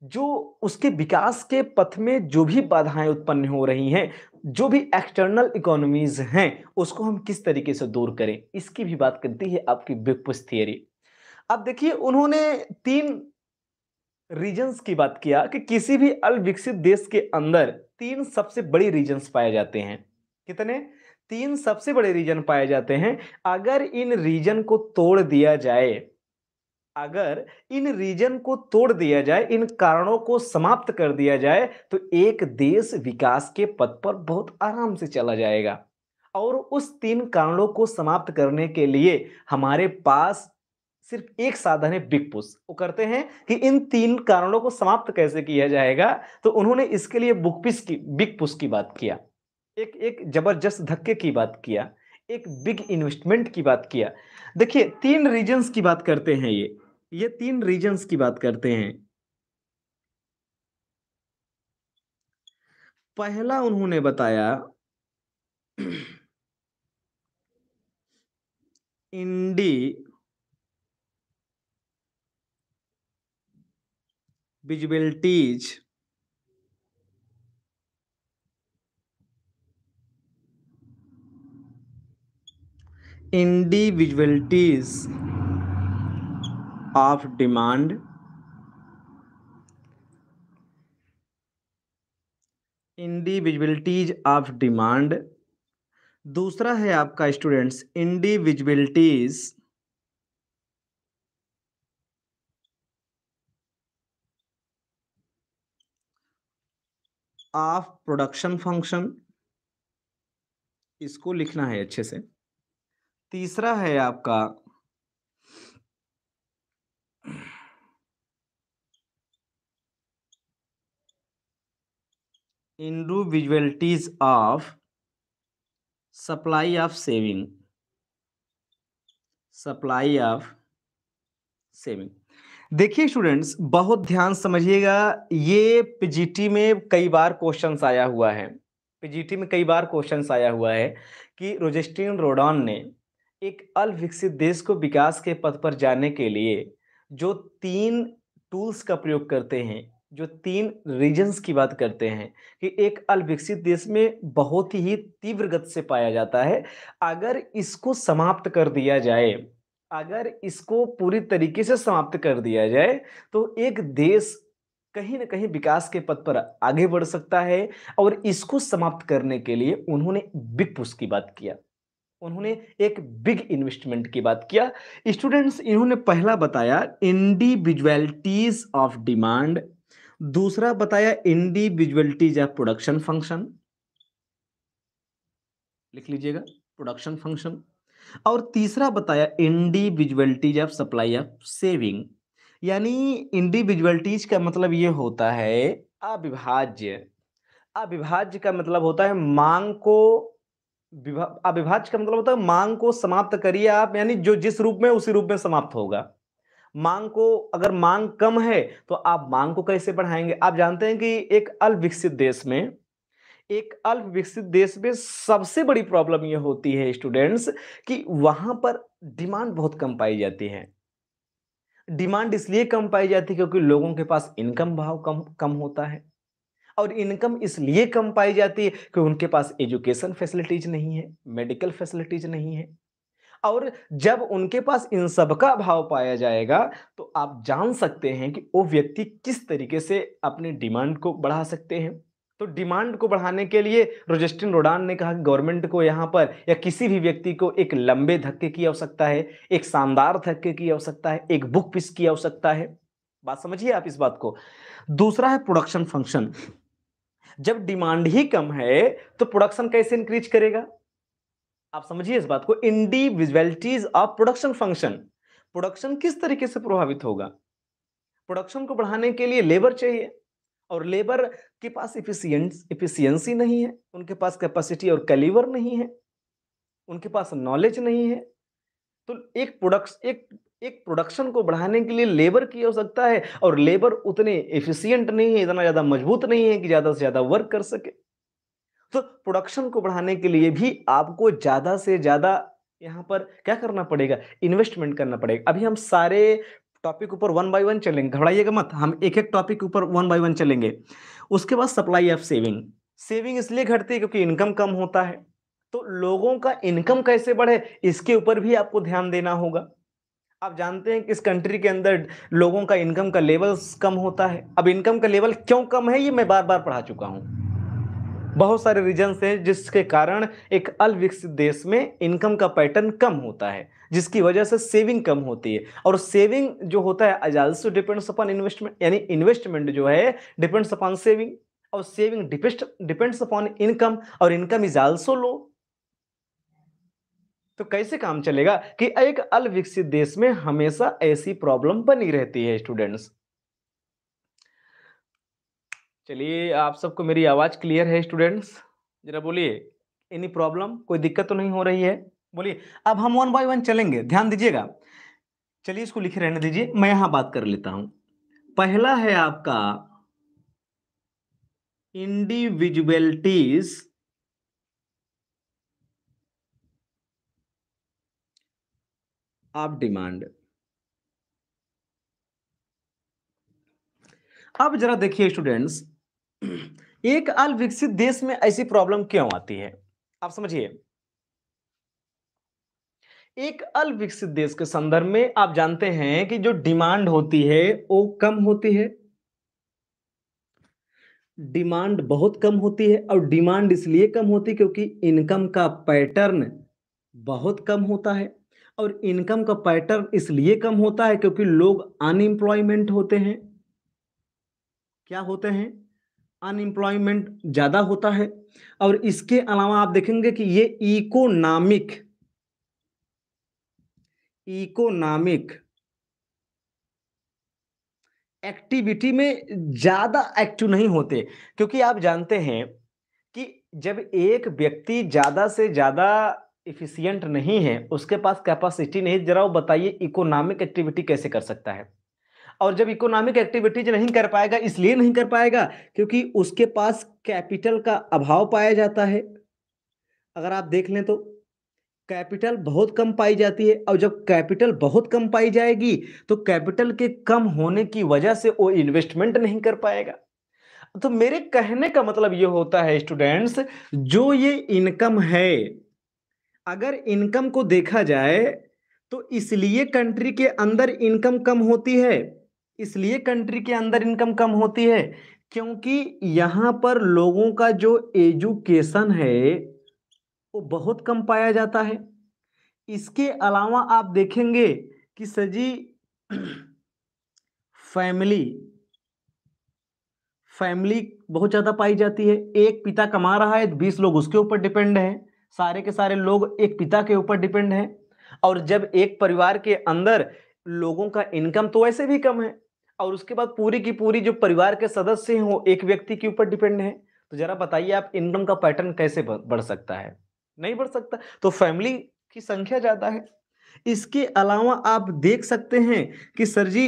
जो उसके विकास के पथ में जो भी बाधाएं उत्पन्न हो रही हैं जो भी एक्सटर्नल इकोनॉमीज हैं उसको हम किस तरीके से दूर करें इसकी भी बात करती है आपकी बिग पुश थियरी अब देखिए उन्होंने तीन रीजन्स की बात किया कि किसी भी अलविकसित देश के अंदर तीन सबसे बड़े रीजन्स पाए जाते हैं कितने तीन सबसे बड़े रीजन पाए जाते हैं अगर इन रीजन को तोड़ दिया जाए अगर इन रीजन को तोड़ दिया जाए इन कारणों को समाप्त कर दिया जाए तो एक देश विकास के पथ पर बहुत आराम से चला जाएगा और उस तीन कारणों को समाप्त करने के लिए हमारे पास सिर्फ एक साधन है बिग पुश वो करते हैं कि इन तीन कारणों को समाप्त कैसे किया जाएगा तो उन्होंने इसके लिए बुक पिस की बिग पुश की बात किया एक एक जबरदस्त धक्के की बात किया एक बिग इन्वेस्टमेंट की बात किया देखिए तीन रीजन्स की बात करते हैं ये ये तीन रीजन्स की बात करते हैं पहला उन्होंने बताया indivisibilities individualities of demand individualities of demand दूसरा है आपका students individualities of production function इसको लिखना है अच्छे से तीसरा है आपका individualities of supply of saving supply of saving देखिए स्टूडेंट्स बहुत ध्यान समझिएगा ये पीजीटी में कई बार क्वेश्चन आया हुआ है पीजीटी में कई बार क्वेश्चन आया हुआ है कि रोजेस्टिन रोडॉन ने एक अल विकसित देश को विकास के पथ पर जाने के लिए जो तीन टूल्स का प्रयोग करते हैं जो तीन रीजन्स की बात करते हैं कि एक अल्पविकसित देश में बहुत ही तीव्र गति से पाया जाता है अगर इसको समाप्त कर दिया जाए अगर इसको पूरी तरीके से समाप्त कर दिया जाए तो एक देश कहीं ना कहीं विकास के पथ पर आगे बढ़ सकता है और इसको समाप्त करने के लिए उन्होंने बिग पुश की बात किया उन्होंने एक बिग इन्वेस्टमेंट की बात किया स्टूडेंट्स इन्होंने पहला बताया इंडिविजुअलिटीज ऑफ डिमांड दूसरा बताया इंडिविजुअलिटीज या प्रोडक्शन फंक्शन लिख लीजिएगा प्रोडक्शन फंक्शन और तीसरा बताया individualities of supply of saving यानी इंडिविजुअलिटीज का मतलब ये होता है अविभाज्य अविभाज्य का मतलब होता है मांग को अविभाज्य का मतलब होता है मांग को समाप्त करिए आप यानी जो जिस रूप में उसी रूप में समाप्त होगा मांग को अगर मांग कम है तो आप मांग को कैसे बढ़ाएंगे आप जानते हैं कि एक अल्प विकसित देश में एक अल्प विकसित देश में सबसे बड़ी प्रॉब्लम यह होती है स्टूडेंट्स कि वहां पर डिमांड बहुत कम पाई जाती है डिमांड इसलिए कम पाई जाती है क्योंकि लोगों के पास इनकम भाव कम कम होता है और इनकम इसलिए कम पाई जाती है कि उनके पास एजुकेशन फैसिलिटीज नहीं है मेडिकल फैसिलिटीज नहीं है और जब उनके पास इन सब का अभाव पाया जाएगा तो आप जान सकते हैं कि वो व्यक्ति किस तरीके से अपने डिमांड को बढ़ा सकते हैं तो डिमांड को बढ़ाने के लिए रोजेस्टिन रोडान ने कहा कि गवर्नमेंट को यहाँ पर या किसी भी व्यक्ति को एक लंबे धक्के की आवश्यकता है एक शानदार धक्के की आवश्यकता है एक बुक पिस की आवश्यकता है बात समझिए आप इस बात को दूसरा है प्रोडक्शन फंक्शन जब डिमांड ही कम है तो प्रोडक्शन कैसे इंक्रीज करेगा आप समझिए इस बात को individualities of production function production किस तरीके से प्रभावित होगा प्रोडक्शन को बढ़ाने के लिए लेबर चाहिए और लेबर के पास इफिशियंस इफिशियंसी नहीं है उनके पास कैपेसिटी और कैलिवर नहीं है उनके पास नॉलेज नहीं है तो एक प्रोडक्ट एक एक प्रोडक्शन को बढ़ाने के लिए लेबर की आवश्यकता है और लेबर उतने एफिशिएंट नहीं है इतना ज़्यादा मजबूत नहीं है कि ज़्यादा से ज़्यादा वर्क कर सके तो प्रोडक्शन को बढ़ाने के लिए भी आपको ज़्यादा से ज़्यादा यहाँ पर क्या करना पड़ेगा इन्वेस्टमेंट करना पड़ेगा अभी हम सारे टॉपिक ऊपर वन बाय वन चलेंगे घबराइएगा मत हम एक एक टॉपिक ऊपर वन बाय वन चलेंगे उसके बाद सप्लाई ऑफ सेविंग सेविंग इसलिए घटती है क्योंकि इनकम कम होता है तो लोगों का इनकम कैसे बढ़े इसके ऊपर भी आपको ध्यान देना होगा आप जानते हैं कि इस कंट्री के अंदर लोगों का इनकम का लेवल कम होता है अब इनकम का लेवल क्यों कम है ये मैं बार बार पढ़ा चुका हूँ बहुत सारे रीजन्स हैं जिसके कारण एक अलविकसित देश में इनकम का पैटर्न कम होता है जिसकी वजह से सेविंग कम होती है और सेविंग जो होता है आज डिपेंड्स अपॉन इन्वेस्टमेंट यानी इन्वेस्टमेंट जो है डिपेंड्स अपॉन सेविंग और सेविंग डिपेंड्स अपॉन इनकम और इनकम इज आल्सो लो तो कैसे काम चलेगा कि एक अलविकसित देश में हमेशा ऐसी प्रॉब्लम बनी रहती है स्टूडेंट्स चलिए आप सबको मेरी आवाज़ क्लियर है स्टूडेंट्स जरा बोलिए एनी प्रॉब्लम कोई दिक्कत तो नहीं हो रही है बोलिए अब हम वन बाय वन चलेंगे ध्यान दीजिएगा चलिए इसको लिखे रहने दीजिए मैं यहाँ बात कर लेता हूँ पहला है आपका इंडिविजुअलिटीज ऑफ डिमांड अब जरा देखिए स्टूडेंट्स एक अल विकसित देश में ऐसी प्रॉब्लम क्यों आती है आप समझिए एक अल विकसित देश के संदर्भ में आप जानते हैं कि जो डिमांड होती है वो कम होती है डिमांड बहुत कम होती है और डिमांड इसलिए कम होती है क्योंकि इनकम का पैटर्न बहुत कम होता है और इनकम का पैटर्न इसलिए कम होता है क्योंकि लोग अनएम्प्लॉयमेंट होते हैं क्या होते हैं अनएम्प्लॉयमेंट ज़्यादा होता है और इसके अलावा आप देखेंगे कि ये इकोनॉमिक इकोनॉमिक एक्टिविटी में ज़्यादा एक्टिव नहीं होते क्योंकि आप जानते हैं कि जब एक व्यक्ति ज़्यादा से ज़्यादा इफिशियंट नहीं है उसके पास कैपेसिटी नहीं जरा वो बताइए इकोनॉमिक एक्टिविटी कैसे कर सकता है और जब इकोनॉमिक एक्टिविटीज नहीं कर पाएगा इसलिए नहीं कर पाएगा क्योंकि उसके पास कैपिटल का अभाव पाया जाता है अगर आप देख लें तो कैपिटल बहुत कम पाई जाती है और जब कैपिटल बहुत कम पाई जाएगी तो कैपिटल के कम होने की वजह से वो इन्वेस्टमेंट नहीं कर पाएगा तो मेरे कहने का मतलब ये होता है स्टूडेंट्स जो ये इनकम है अगर इनकम को देखा जाए तो इसलिए कंट्री के अंदर इनकम कम होती है इसलिए कंट्री के अंदर इनकम कम होती है क्योंकि यहाँ पर लोगों का जो एजुकेशन है वो बहुत कम पाया जाता है इसके अलावा आप देखेंगे कि सजी फैमिली फैमिली बहुत ज़्यादा पाई जाती है एक पिता कमा रहा है बीस लोग उसके ऊपर डिपेंड हैं सारे के सारे लोग एक पिता के ऊपर डिपेंड हैं और जब एक परिवार के अंदर लोगों का इनकम तो वैसे भी कम है और उसके बाद पूरी की पूरी जो परिवार के सदस्य हैं वो एक व्यक्ति के ऊपर डिपेंड है तो जरा बताइए आप इनकम का पैटर्न कैसे बढ़ सकता है नहीं बढ़ सकता तो फैमिली की संख्या ज्यादा है इसके अलावा आप देख सकते हैं कि सर जी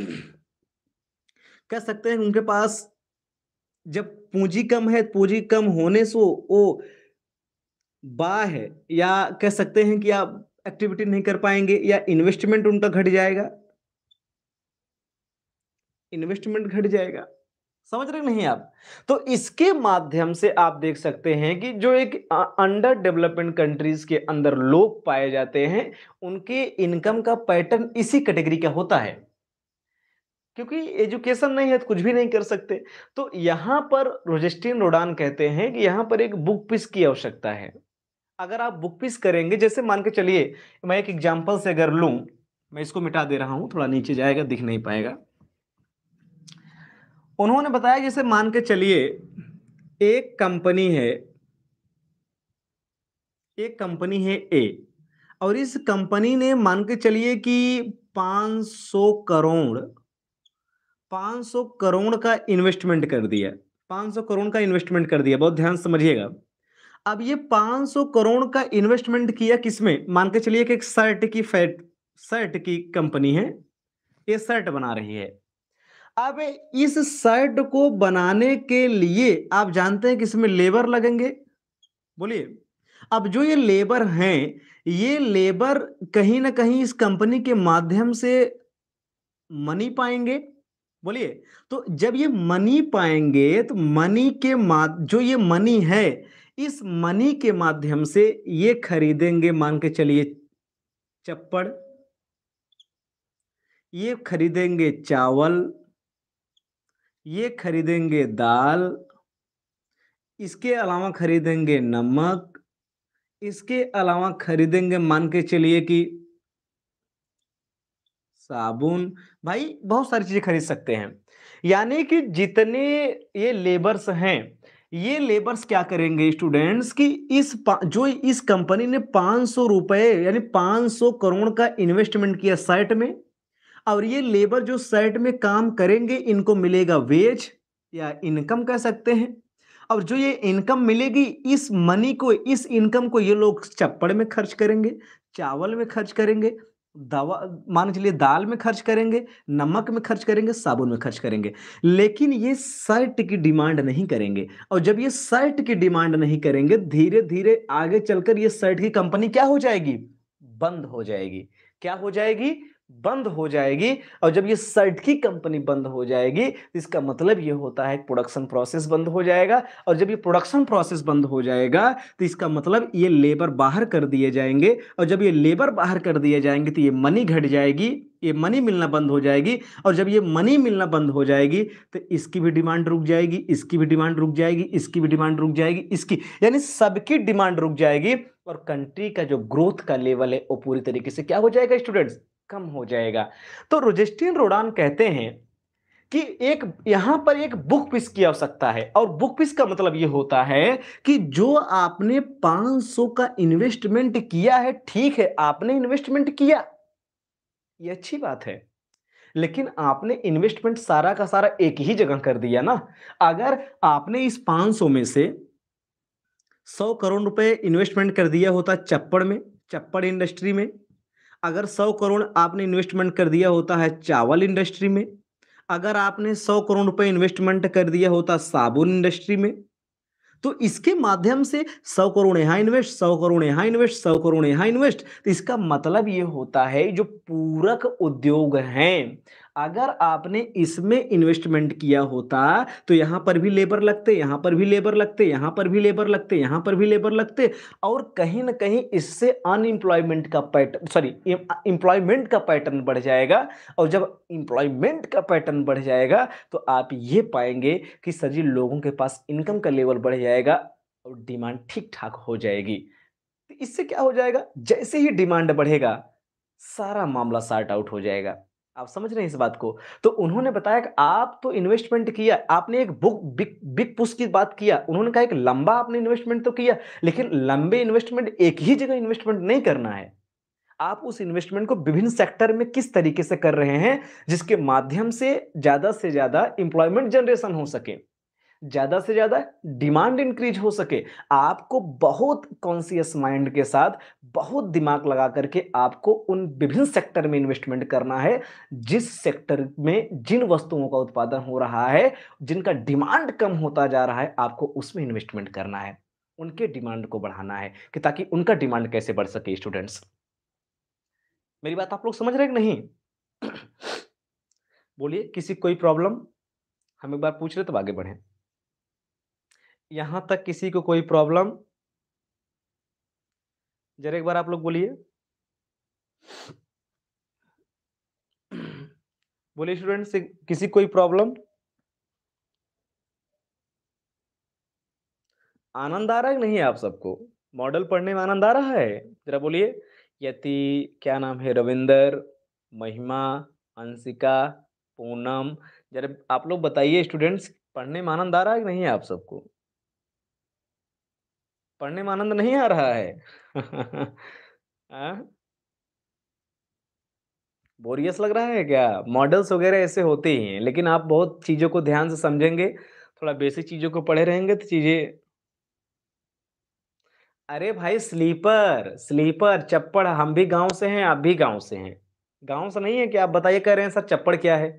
कह सकते हैं उनके पास जब पूंजी कम है पूंजी कम होने से वो बा है या कह सकते हैं कि आप एक्टिविटी नहीं कर पाएंगे या इन्वेस्टमेंट उनका घट जाएगा इन्वेस्टमेंट घट जाएगा समझ रहे नहीं आप तो इसके माध्यम से आप देख सकते हैं कि जो एक अंडर डेवलपमेंट कंट्रीज के अंदर लोग पाए जाते हैं उनके इनकम का पैटर्न इसी कैटेगरी का होता है क्योंकि एजुकेशन नहीं है तो कुछ भी नहीं कर सकते तो यहां पर रोजेस्टिन रोडान कहते हैं कि यहां पर एक बुक पिस की आवश्यकता है अगर आप बुक पिस करेंगे जैसे मान के चलिए मैं एक एग्जाम्पल से अगर लूँ मैं इसको मिटा दे रहा हूँ थोड़ा नीचे जाएगा दिख नहीं पाएगा उन्होंने बताया जैसे मान के चलिए एक कंपनी है एक कंपनी है ए और इस कंपनी ने मान के चलिए कि 500 करोड़ 500 करोड़ का इन्वेस्टमेंट कर दिया 500 करोड़ का इन्वेस्टमेंट कर दिया बहुत ध्यान समझिएगा अब ये 500 करोड़ का इन्वेस्टमेंट किया किसमें मान के चलिए कि एक शर्ट की फैट शर्ट की कंपनी है ये शर्ट बना रही है अब इस शर्ट को बनाने के लिए आप जानते हैं कि इसमें लेबर लगेंगे बोलिए अब जो ये लेबर हैं ये लेबर कहीं ना कहीं इस कंपनी के माध्यम से मनी पाएंगे बोलिए तो जब ये मनी पाएंगे तो मनी के जो ये मनी है इस मनी के माध्यम से ये खरीदेंगे मान के चलिए चप्पड़ ये खरीदेंगे चावल ये खरीदेंगे दाल इसके अलावा खरीदेंगे नमक इसके अलावा खरीदेंगे मान के चलिए कि साबुन भाई बहुत सारी चीजें खरीद सकते हैं यानी कि जितने ये लेबर्स हैं ये लेबर्स क्या करेंगे स्टूडेंट्स कि इस जो इस कंपनी ने पांच सौ रुपए यानी पांच सौ करोड़ का इन्वेस्टमेंट किया साइट में और ये लेबर जो साइट में काम करेंगे इनको मिलेगा वेज या इनकम कह सकते हैं और जो ये इनकम मिलेगी इस मनी को इस इनकम को ये लोग चप्पड़ में खर्च करेंगे चावल में खर्च करेंगे दवा मान चलिए दाल में खर्च करेंगे नमक में खर्च करेंगे साबुन में खर्च करेंगे लेकिन ये शर्ट की डिमांड नहीं करेंगे और जब ये शर्ट की डिमांड नहीं करेंगे धीरे धीरे आगे चलकर ये शर्ट की कंपनी क्या हो जाएगी बंद हो जाएगी क्या हो जाएगी बंद हो जाएगी और जब ये सर्ट की कंपनी बंद हो जाएगी तो इसका मतलब ये होता है प्रोडक्शन प्रोसेस बंद हो जाएगा और जब ये प्रोडक्शन प्रोसेस बंद हो जाएगा तो इसका मतलब ये लेबर बाहर कर दिए जाएंगे और जब ये लेबर बाहर कर दिए जाएंगे तो ये मनी घट जाएगी ये मनी मिलना बंद हो जाएगी और जब ये मनी मिलना बंद हो जाएगी तो इसकी भी डिमांड रुक जाएगी इसकी भी डिमांड रुक जाएगी इसकी भी डिमांड रुक जाएगी इसकी यानी सबकी डिमांड रुक जाएगी और कंट्री का जो ग्रोथ का लेवल है वो पूरी तरीके से क्या हो जाएगा स्टूडेंट्स कम हो जाएगा तो रुजिस्टिन रोडान कहते हैं कि एक यहां पर एक बुक पिस की आवश्यकता है और बुक पिस का मतलब यह होता है कि जो आपने 500 का इन्वेस्टमेंट किया है ठीक है आपने इन्वेस्टमेंट किया ये अच्छी बात है लेकिन आपने इन्वेस्टमेंट सारा का सारा एक ही जगह कर दिया ना अगर आपने इस 500 में से 100 करोड़ रुपए इन्वेस्टमेंट कर दिया होता चप्पड़ में चप्पड़ इंडस्ट्री में अगर सौ करोड़ आपने इन्वेस्टमेंट कर दिया होता है चावल इंडस्ट्री में अगर आपने सौ करोड़ रुपए इन्वेस्टमेंट कर दिया होता साबुन इंडस्ट्री में तो इसके माध्यम से सौ करोड़ यहाँ इन्वेस्ट सौ करोड़ यहाँ इन्वेस्ट सौ करोड़ यहाँ इन्वेस्ट तो इसका मतलब ये होता है जो पूरक उद्योग हैं अगर आपने इसमें इन्वेस्टमेंट किया होता तो यहाँ पर भी लेबर लगते यहाँ पर भी लेबर लगते यहाँ पर भी लेबर लगते यहाँ पर भी लेबर लगते और कहीं ना कहीं इससे अनएम्प्लॉयमेंट का पैटर्न सॉरी एम्प्लॉयमेंट का पैटर्न बढ़ जाएगा और जब इंप्लॉयमेंट का पैटर्न बढ़ जाएगा तो आप ये पाएंगे कि सर जी लोगों के पास इनकम का लेवल बढ़ जाएगा और डिमांड ठीक ठाक हो जाएगी तो इससे क्या हो जाएगा जैसे ही डिमांड बढ़ेगा सारा मामला सार्ट आउट हो जाएगा आप समझ रहे हैं इस बात को तो उन्होंने बताया कि आप तो इन्वेस्टमेंट किया आपने एक बुक बिग बिग पुश की बात किया उन्होंने कहा एक लंबा आपने इन्वेस्टमेंट तो किया लेकिन लंबे इन्वेस्टमेंट एक ही जगह इन्वेस्टमेंट नहीं करना है आप उस इन्वेस्टमेंट को विभिन्न सेक्टर में किस तरीके से कर रहे हैं जिसके माध्यम से ज़्यादा से ज़्यादा इंप्लॉयमेंट जनरेशन हो सके ज़्यादा से ज़्यादा डिमांड इंक्रीज हो सके आपको बहुत कॉन्सियस माइंड के साथ बहुत दिमाग लगा करके आपको उन विभिन्न सेक्टर में इन्वेस्टमेंट करना है जिस सेक्टर में जिन वस्तुओं का उत्पादन हो रहा है जिनका डिमांड कम होता जा रहा है आपको उसमें इन्वेस्टमेंट करना है उनके डिमांड को बढ़ाना है कि ताकि उनका डिमांड कैसे बढ़ सके स्टूडेंट्स मेरी बात आप लोग समझ रहे नहीं [clears throat] बोलिए किसी कोई प्रॉब्लम हम एक बार पूछ रहे तो आगे बढ़े यहां तक किसी को कोई प्रॉब्लम जरा एक बार आप लोग बोलिए बोलिए स्टूडेंट से किसी कोई प्रॉब्लम आनंद आ रहा है नहीं आप सबको मॉडल पढ़ने में आनंद आ रहा है जरा बोलिए यति क्या नाम है रविंदर महिमा अंशिका पूनम जरा आप लोग बताइए स्टूडेंट्स पढ़ने में आनंद आ रहा है कि नहीं आप सबको पढ़ने में आनंद नहीं आ रहा है [laughs] बोरियस लग रहा है क्या मॉडल्स वगैरह ऐसे होते ही हैं लेकिन आप बहुत चीज़ों को ध्यान से समझेंगे थोड़ा बेसिक चीज़ों को पढ़े रहेंगे तो चीज़ें अरे भाई स्लीपर स्लीपर चप्पड़ हम भी गांव से हैं आप भी गांव से हैं गांव से नहीं है कि आप बताइए कह रहे हैं सर चप्पड़ क्या है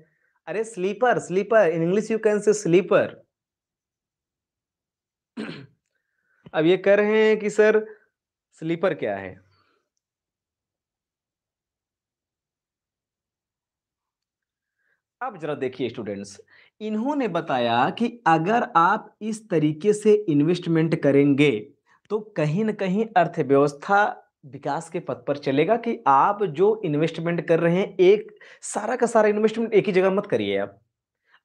अरे slipper slipper in English you can say slipper [clears throat] अब ये कह रहे हैं कि सर स्लीपर क्या है अब जरा देखिए स्टूडेंट्स इन्होंने बताया कि अगर आप इस तरीके से इन्वेस्टमेंट करेंगे तो कहीं ना कहीं अर्थव्यवस्था विकास के पथ पर चलेगा कि आप जो इन्वेस्टमेंट कर रहे हैं एक सारा का सारा इन्वेस्टमेंट एक ही जगह मत करिए आप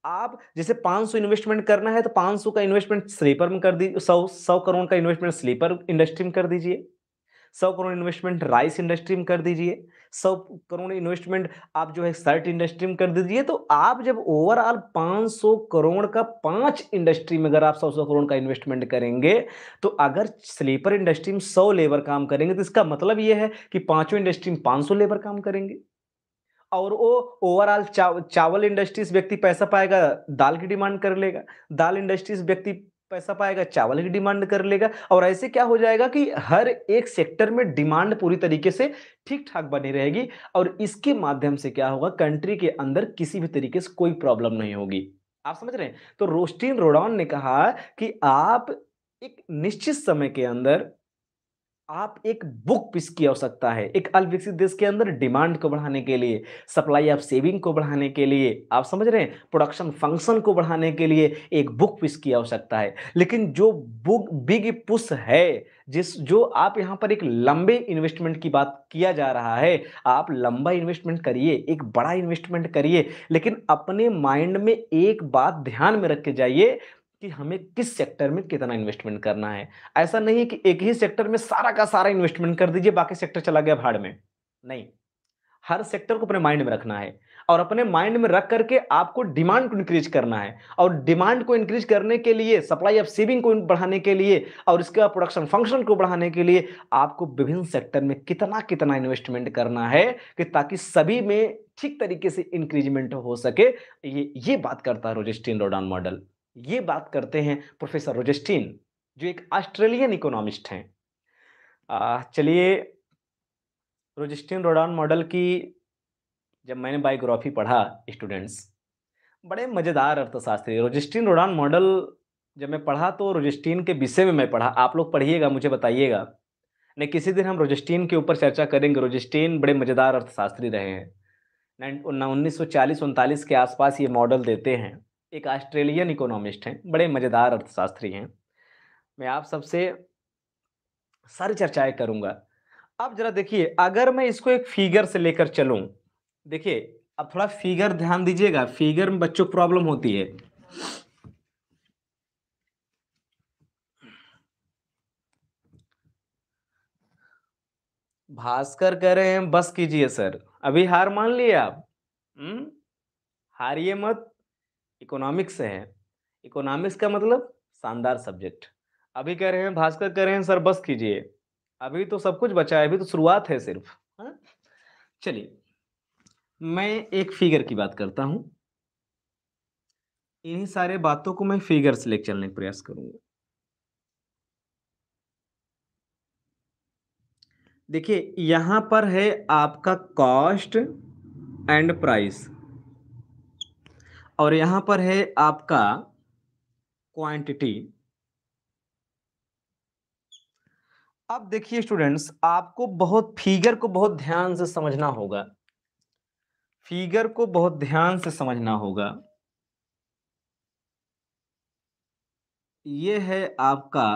आप जैसे 500 इन्वेस्टमेंट करना है तो 500 का इन्वेस्टमेंट स्लीपर में कर दीजिए सौ सौ करोड़ का इन्वेस्टमेंट स्लीपर इंडस्ट्री में कर दीजिए सौ करोड़ इन्वेस्टमेंट राइस इंडस्ट्री में कर दीजिए सौ करोड़ इन्वेस्टमेंट आप जो है शर्ट इंडस्ट्री में कर दीजिए तो आप जब ओवरऑल 500 करोड़ का पांच इंडस्ट्री में अगर आप सौ सौ करोड़ का इन्वेस्टमेंट करेंगे तो अगर स्लीपर इंडस्ट्री में सौ लेबर काम करेंगे तो इसका मतलब यह है कि पांचों इंडस्ट्री में पांच लेबर काम करेंगे और वो ओवरऑल चाव, चावल इंडस्ट्रीज व्यक्ति पैसा पाएगा दाल की डिमांड कर लेगा दाल इंडस्ट्रीज व्यक्ति पैसा पाएगा चावल की डिमांड कर लेगा और ऐसे क्या हो जाएगा कि हर एक सेक्टर में डिमांड पूरी तरीके से ठीक ठाक बनी रहेगी और इसके माध्यम से क्या होगा कंट्री के अंदर किसी भी तरीके से कोई प्रॉब्लम नहीं होगी आप समझ रहे हैं तो रोस्टीन रोडॉन ने कहा कि आप एक निश्चित समय के अंदर आप एक बुक पिस की आवश्यकता है एक अल्पविकसित देश के अंदर डिमांड को बढ़ाने के लिए सप्लाई ऑफ सेविंग को बढ़ाने के लिए आप समझ रहे हैं प्रोडक्शन फंक्शन को बढ़ाने के लिए एक बुक पिस की आवश्यकता है लेकिन जो बुक बिग पुस है जिस जो आप यहाँ पर एक लंबे इन्वेस्टमेंट की बात किया जा रहा है आप लंबा इन्वेस्टमेंट करिए एक बड़ा इन्वेस्टमेंट करिए लेकिन अपने माइंड में एक बात ध्यान में रख के जाइए कि हमें किस सेक्टर में कितना इन्वेस्टमेंट करना है ऐसा नहीं कि एक ही सेक्टर में सारा का सारा इन्वेस्टमेंट कर दीजिए बाकी सेक्टर चला गया भाड़ में नहीं हर सेक्टर को अपने माइंड में रखना है और अपने माइंड में रख करके आपको डिमांड को इंक्रीज करना है और डिमांड को इंक्रीज करने के लिए सप्लाई ऑफ सेविंग को बढ़ाने के लिए और इसके बाद प्रोडक्शन फंक्शन को बढ़ाने के लिए आपको विभिन्न सेक्टर में कितना कितना इन्वेस्टमेंट करना है कि ताकि सभी में ठीक तरीके से इंक्रीजमेंट हो सके ये ये बात करता है रोजेस्टीन रोडान मॉडल ये बात करते हैं प्रोफेसर रोजेस्टीन जो एक ऑस्ट्रेलियन इकोनॉमिस्ट हैं चलिए रोजेस्टीन रोडान मॉडल की जब मैंने बायोग्राफी पढ़ा स्टूडेंट्स बड़े मज़ेदार अर्थशास्त्री रोजेस्टीन रोडान मॉडल जब मैं पढ़ा तो रोजेस्टीन के विषय में मैं पढ़ा आप लोग पढ़िएगा मुझे बताइएगा नहीं किसी दिन हम रोजेस्टीन के ऊपर चर्चा करेंगे रोजेस्टीन बड़े मज़ेदार अर्थशास्त्री रहे हैं उन्नीस सौ चालीस उनतालीस के आसपास ये मॉडल देते हैं एक ऑस्ट्रेलियन इकोनॉमिस्ट हैं बड़े मज़ेदार अर्थशास्त्री हैं मैं आप सबसे सारी चर्चाएं करूंगा अब जरा देखिए अगर मैं इसको एक फिगर से लेकर चलूं देखिए अब थोड़ा फिगर ध्यान दीजिएगा फिगर में बच्चों प्रॉब्लम होती है भास्कर कह रहे हैं बस कीजिए सर अभी हार मान लिए आप हम्म, हारिए मत इकोनॉमिक्स से हैं इकोनॉमिक्स का मतलब शानदार सब्जेक्ट अभी कह रहे हैं भास्कर कह रहे हैं सर बस कीजिए अभी तो सब कुछ बचा है अभी तो शुरुआत है सिर्फ चलिए मैं एक फिगर की बात करता हूँ इन्हीं सारे बातों को मैं फिगर से लेकर चलने का प्रयास करूंगा देखिए यहां पर है आपका कॉस्ट एंड प्राइस और यहां पर है आपका क्वांटिटी अब देखिए स्टूडेंट्स आपको बहुत फिगर को बहुत ध्यान से समझना होगा फिगर को बहुत ध्यान से समझना होगा यह है आपका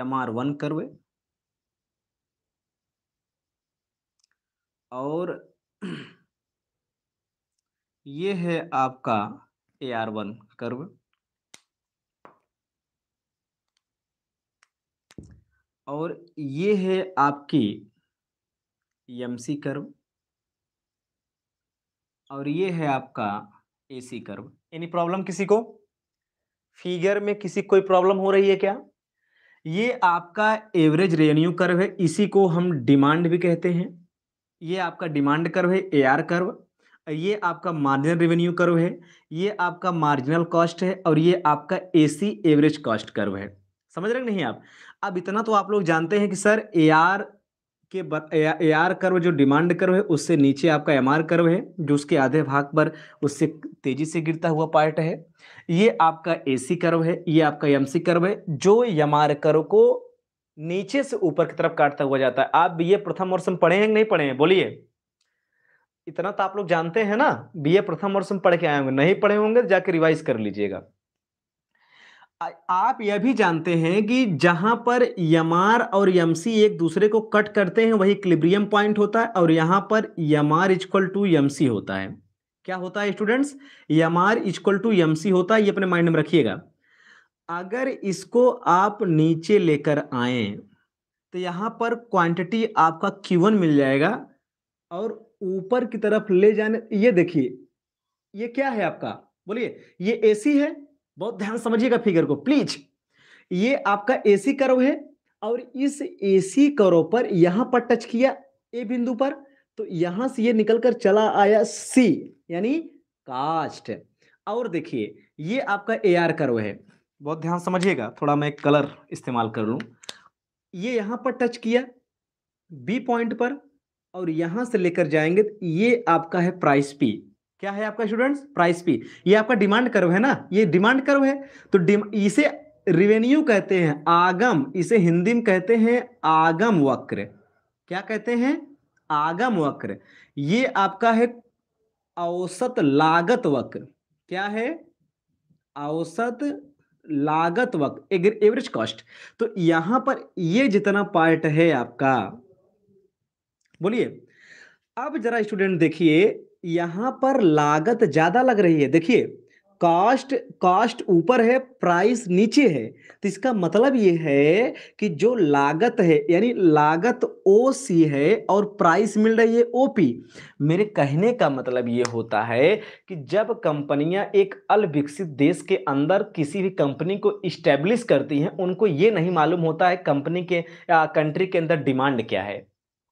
एम आर वन कर्व और ये है आपका ए आर वन कर्व और ये है आपकी एम सी कर्व और ये है आपका A C curve any problem किसी को फिगर में किसी कोई प्रॉब्लम हो रही है क्या ये आपका एवरेज रेवेन्यू कर्व है इसी को हम डिमांड भी कहते हैं ये आपका डिमांड कर्व है ए आर कर्व ये आपका मार्जिनल रेवेन्यू कर्व है ये आपका मार्जिनल कॉस्ट है और ये आपका एसी एवरेज कॉस्ट कर्व है समझ रहे नहीं आप अब इतना तो आप लोग जानते हैं कि सर ए आर के ए आर कर्व जो डिमांड कर्व है उससे नीचे आपका एम आर कर्व है जो उसके आधे भाग पर उससे तेजी से गिरता हुआ पार्ट है ये आपका ए सी कर्व है ये आपका एम सी कर्व है जो एम आर कर्व को नीचे से ऊपर की तरफ काटता हुआ जाता है आप ये प्रथम वर्ष में पढ़े हैं कि नहीं पढ़े हैं बोलिए इतना तो आप लोग जानते हैं ना बीए प्रथम वर्ष में पढ़ के आए होंगे नहीं पढ़े होंगे तो जाके रिवाइज कर लीजिएगा आप यह भी जानते हैं कि जहां पर यमार और यमसी एक दूसरे को कट करते हैं वही क्लिब्रियम पॉइंट होता है और यहां पर यमार इजक्वल टू यमसी होता है क्या होता है students MR is equal to MC होता है ये अपने माइंड में रखिएगा अगर इसको आप नीचे लेकर आए तो यहां पर क्वांटिटी आपका Q1 मिल जाएगा और ऊपर की तरफ ले जाने ये देखिए ये क्या है आपका बोलिए ये एसी है बहुत ध्यान समझिएगा फिगर को प्लीज ये आपका एसी करो है और इस एसी करो पर यहां पर टच किया ए बिंदु पर तो यहां से ये निकलकर चला आया सी यानी कास्ट और देखिए ये आपका ए आर करो है बहुत ध्यान समझिएगा थोड़ा मैं कलर इस्तेमाल कर लू ये यहां पर टच किया बी पॉइंट पर और यहां से लेकर जाएंगे तो ये आपका है प्राइस पी क्या है आपका स्टूडेंट्स प्राइस पी ये आपका डिमांड कर्व है ना ये डिमांड कर्व है तो इसे रिवेन्यू कहते हैं आगम इसे हिंदी में कहते हैं आगम वक्र क्या कहते हैं आगम वक्र ये आपका है औसत लागत वक्र क्या है औसत लागत वक्र एवरेज कॉस्ट तो यहां पर ये जितना पार्ट है आपका बोलिए अब जरा स्टूडेंट देखिए यहाँ पर लागत ज्यादा लग रही है देखिए कॉस्ट कॉस्ट ऊपर है प्राइस नीचे है तो इसका मतलब ये है कि जो लागत है यानी लागत ओ सी है और प्राइस मिल रही है ओ पी मेरे कहने का मतलब ये होता है कि जब कंपनियां एक अल विकसित देश के अंदर किसी भी कंपनी को इस्टेब्लिश करती हैं उनको ये नहीं मालूम होता है कंपनी के कंट्री के अंदर डिमांड क्या है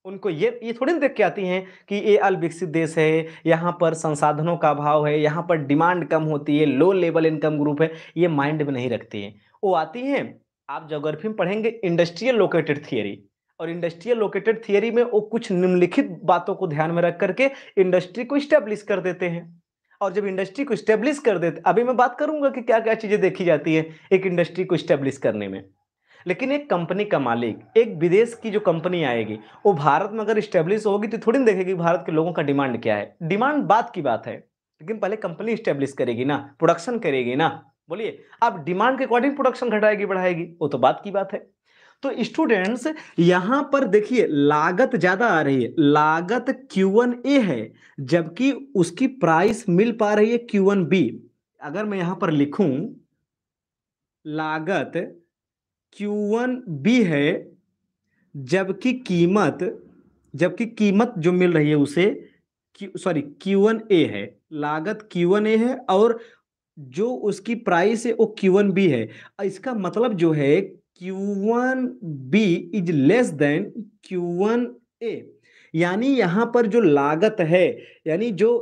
उनको ये ये थोड़ी देख के आती हैं कि ये अल्पविकसित देश है यहाँ पर संसाधनों का अभाव है यहाँ पर डिमांड कम होती है लो लेवल इनकम ग्रुप है ये माइंड में नहीं रखती है वो आती हैं आप जोग्राफी में पढ़ेंगे इंडस्ट्रियल लोकेटेड थियरी और इंडस्ट्रियल लोकेटेड थियरी में वो कुछ निम्नलिखित बातों को ध्यान में रख करके इंडस्ट्री को स्टैब्लिश कर देते हैं और जब इंडस्ट्री को स्टैब्लिश कर देते अभी मैं बात करूंगा कि क्या क्या चीज़ें देखी जाती है एक इंडस्ट्री को स्टैब्लिश करने में लेकिन एक कंपनी का मालिक एक विदेश की जो कंपनी आएगी वो भारत में अगर स्टेब्लिश होगी तो थोड़ी ना देखेगी भारत के लोगों का डिमांड क्या है डिमांड बात की बात है लेकिन पहले कंपनी स्टेब्लिश करेगी ना प्रोडक्शन करेगी ना बोलिए आप डिमांड के अकॉर्डिंग प्रोडक्शन घटाएगी बढ़ाएगी वो तो बात की बात है तो स्टूडेंट्स यहां पर देखिए लागत ज्यादा आ रही है लागत Q1 ए है जबकि उसकी प्राइस मिल पा रही है Q1 बी अगर मैं यहां पर लिखूं लागत Q1 बी है जबकि कीमत जबकि कीमत जो मिल रही है उसे सॉरी Q1 ए है लागत Q1 ए है और जो उसकी प्राइस है वो Q1 बी है इसका मतलब जो है Q1 B is less than Q A यानी यहाँ पर जो लागत है यानी जो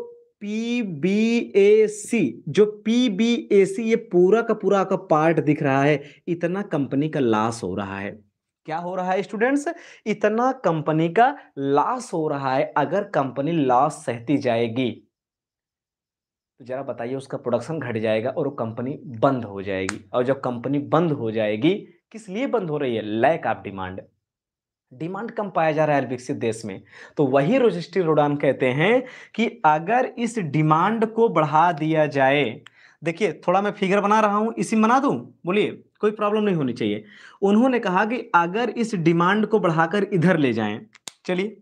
पी बी ए सी जो पी बी ए सी ये पूरा का पूरा का पार्ट दिख रहा है इतना कंपनी का लॉस हो रहा है क्या हो रहा है स्टूडेंट्स इतना कंपनी का लॉस हो रहा है अगर कंपनी लॉस सहती जाएगी तो जरा बताइए उसका प्रोडक्शन घट जाएगा और वो कंपनी बंद हो जाएगी और जब कंपनी बंद हो जाएगी किस लिए बंद हो रही है लैक ऑफ डिमांड डिमांड कम पाया जा रहा है विकसित देश में तो वही रोजिस्ट्री रोडान कहते हैं कि अगर इस डिमांड को बढ़ा दिया जाए देखिए थोड़ा मैं फिगर बना रहा हूं इसी बना दू बोलिए कोई प्रॉब्लम नहीं होनी चाहिए उन्होंने कहा कि अगर इस डिमांड को बढ़ाकर इधर ले जाएं चलिए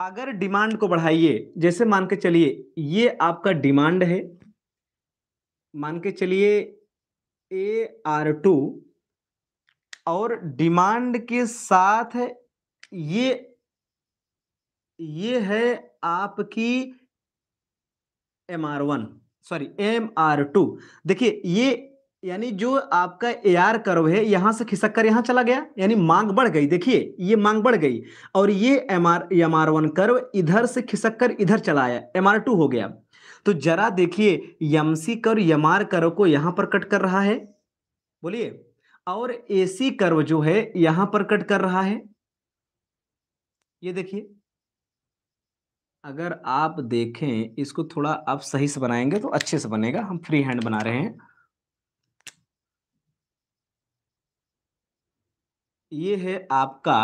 अगर डिमांड को बढ़ाइए जैसे मान के चलिए ये आपका डिमांड है मान के चलिए ए आर टू और डिमांड के साथ ये ये है आपकी M R one sorry M R two देखिए ये यानी जो आपका ए आर कर्व है यहां से खिसक कर यहां चला गया यानी मांग बढ़ गई देखिए ये मांग बढ़ गई और ये M R M R one curve इधर से खिसक कर इधर चला आया एम आर टू हो गया तो जरा देखिए MC curve M R curve को यहां पर कट कर रहा है बोलिए और एसी कर्व जो है यहां पर कट कर रहा है ये देखिए अगर आप देखें इसको थोड़ा आप सही से बनाएंगे तो अच्छे से बनेगा हम फ्री हैंड बना रहे हैं ये है आपका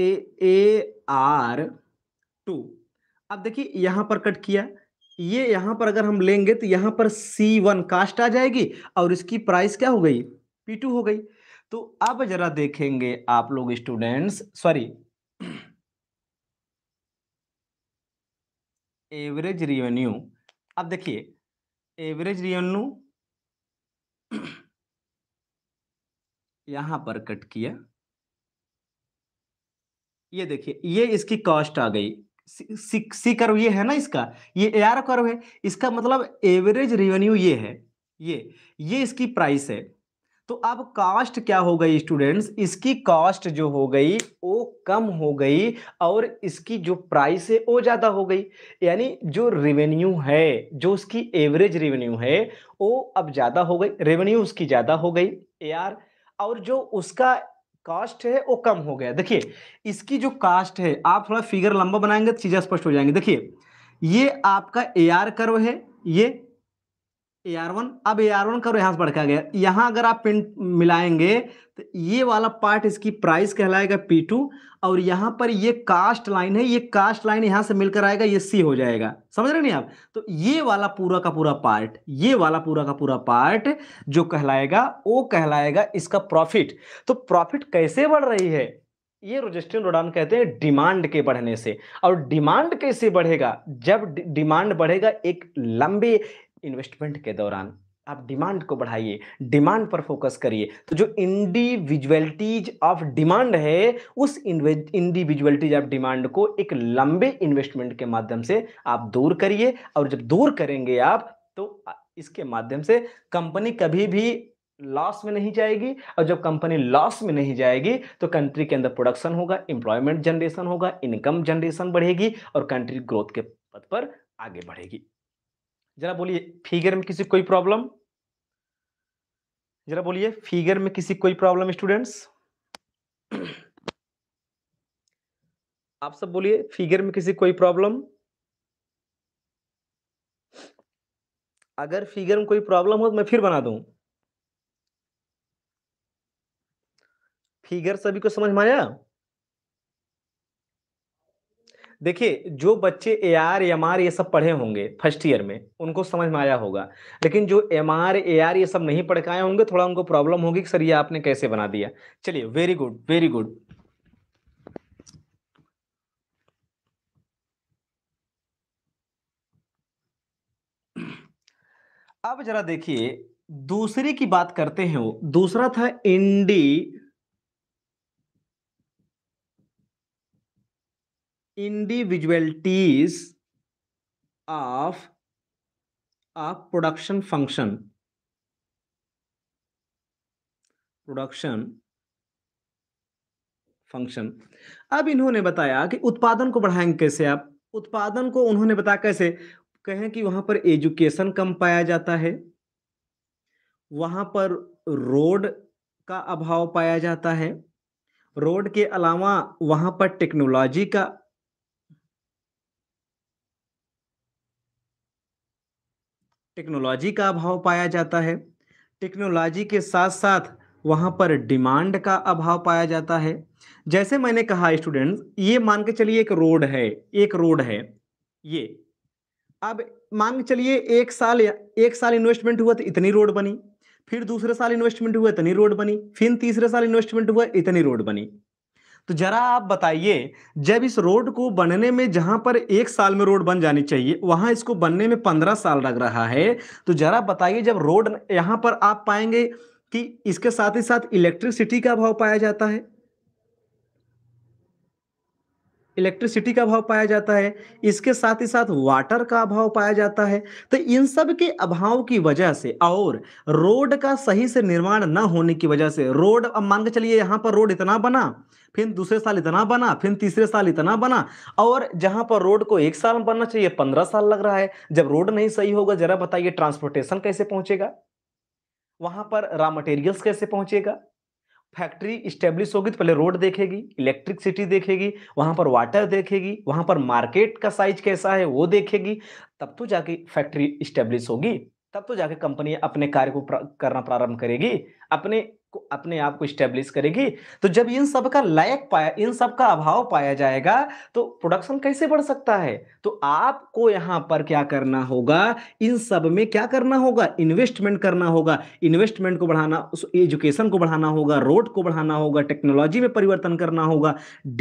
ए ए आर टू अब देखिए यहां पर कट किया ये यहां पर अगर हम लेंगे तो यहां पर सी वन कास्ट आ जाएगी और इसकी प्राइस क्या हो गई पी टू हो गई तो अब जरा देखेंगे आप लोग स्टूडेंट्स सॉरी एवरेज रिवेन्यू अब देखिए एवरेज रिवेन्यू यहां पर कट किया ये देखिए ये इसकी कॉस्ट आ गई सी सी कर्व ये है ना इसका ये ए आर कर्व है इसका मतलब एवरेज रेवेन्यू ये है ये ये इसकी प्राइस है तो अब कास्ट क्या हो गई स्टूडेंट्स इसकी कास्ट जो हो गई वो कम हो गई और इसकी जो प्राइस है वो ज़्यादा हो गई यानी जो रेवेन्यू है जो उसकी एवरेज रेवेन्यू है वो अब ज़्यादा हो गई रेवेन्यू उसकी ज़्यादा हो गई यार और जो उसका कास्ट है वो कम हो गया देखिए इसकी जो कास्ट है आप थोड़ा फिगर लंबा बनाएंगे तो चीजें स्पष्ट हो जाएंगे देखिए ये आपका ए आर कर्व है ये ए आर वन अब ए आर वन का रिहास बढ़ा गया यहां अगर आप पिन मिलाएंगे तो ये वाला पार्ट इसकी प्राइस कहलाएगा पी टू और यहाँ पर ये कास्ट लाइन है ये कास्ट लाइन यहाँ से मिलकर आएगा ये सी हो जाएगा समझ रहे नहीं आप तो ये वाला पूरा का पूरा पार्ट ये वाला पूरा का पूरा पार्ट जो कहलाएगा वो कहलाएगा इसका प्रॉफिट तो प्रॉफिट कैसे बढ़ रही है ये रोजेस्ट्रिन रोडान कहते हैं डिमांड के बढ़ने से और डिमांड कैसे बढ़ेगा जब डिमांड बढ़ेगा एक लंबे इन्वेस्टमेंट के दौरान आप डिमांड को बढ़ाइए डिमांड पर फोकस करिए तो जो इंडिविजुअलिटीज ऑफ डिमांड है उस इंडिविजुअलिटीज ऑफ डिमांड को एक लंबे इन्वेस्टमेंट के माध्यम से आप दूर करिए और जब दूर करेंगे आप तो इसके माध्यम से कंपनी कभी भी लॉस में नहीं जाएगी और जब कंपनी लॉस में नहीं जाएगी तो कंट्री के अंदर प्रोडक्शन होगा एम्प्लॉयमेंट जनरेशन होगा इनकम जनरेशन बढ़ेगी और कंट्री ग्रोथ के पद पर आगे बढ़ेगी जरा बोलिए फिगर में किसी कोई प्रॉब्लम जरा बोलिए फिगर में किसी कोई प्रॉब्लम स्टूडेंट्स आप सब बोलिए फिगर में किसी कोई प्रॉब्लम अगर फिगर में कोई प्रॉब्लम हो तो मैं फिर बना दू फिगर सभी को समझ में आया देखिए जो बच्चे ए आर एम आर ये सब पढ़े होंगे फर्स्ट ईयर में उनको समझ में आया होगा लेकिन जो एम आर ए आर ये सब नहीं पढ़ पाए होंगे थोड़ा उनको प्रॉब्लम होगी कि सर ये आपने कैसे बना दिया चलिए वेरी गुड वेरी गुड अब जरा देखिए दूसरे की बात करते हैं वो दूसरा था इंडी individualities of a production function production function अब इन्होंने बताया कि उत्पादन को बढ़ाएंगे कैसे आप उत्पादन को उन्होंने बताया कैसे कहें कि वहां पर एजुकेशन कम पाया जाता है वहां पर रोड का अभाव पाया जाता है रोड के अलावा वहां पर टेक्नोलॉजी का टेक्नोलॉजी का अभाव पाया जाता है टेक्नोलॉजी के साथ साथ वहाँ पर डिमांड का अभाव पाया जाता है जैसे मैंने कहा स्टूडेंट्स ये मान के चलिए एक रोड है एक रोड है ये अब मान के चलिए एक साल एक साल इन्वेस्टमेंट हुआ तो इतनी रोड बनी फिर दूसरे साल इन्वेस्टमेंट हुआ इतनी रोड बनी फिर तीसरे साल इन्वेस्टमेंट हुआ इतनी रोड बनी तो जरा आप बताइए जब इस रोड को बनने में जहां पर एक साल में रोड बन जानी चाहिए वहां इसको बनने में पंद्रह साल लग रहा है तो जरा बताइए जब रोड यहां पर आप पाएंगे कि इसके साथ ही साथ इलेक्ट्रिसिटी का भाव पाया जाता है इलेक्ट्रिसिटी का अभाव पाया जाता है इसके साथ ही साथ वाटर का अभाव पाया जाता है तो इन सब के अभाव की वजह से और रोड का सही से निर्माण न होने की वजह से रोड अब मान के चलिए यहां पर रोड इतना बना फिर दूसरे साल इतना बना फिर तीसरे साल इतना बना और जहां पर रोड को एक साल बनना चाहिए पंद्रह साल लग रहा है जब रोड नहीं सही होगा जरा बताइए ट्रांसपोर्टेशन कैसे पहुंचेगा वहां पर रॉ मटेरियल्स कैसे पहुंचेगा फैक्ट्री स्टेब्लिश होगी तो पहले रोड देखेगी सिटी देखेगी वहां पर वाटर देखेगी वहां पर मार्केट का साइज कैसा है वो देखेगी तब तो जाके फैक्ट्री स्टेब्लिश होगी तब तो जाके कंपनी अपने कार्य को करना प्रारंभ करेगी अपने को अपने आप को स्टेब्लिश करेगी तो जब इन सब का लायक पाया इन सब का अभाव पाया जाएगा तो प्रोडक्शन कैसे बढ़ सकता है तो आपको यहां पर क्या करना होगा इन सब में क्या करना होगा इन्वेस्टमेंट करना होगा इन्वेस्टमेंट को बढ़ाना एजुकेशन को बढ़ाना होगा रोड को बढ़ाना होगा टेक्नोलॉजी में परिवर्तन करना होगा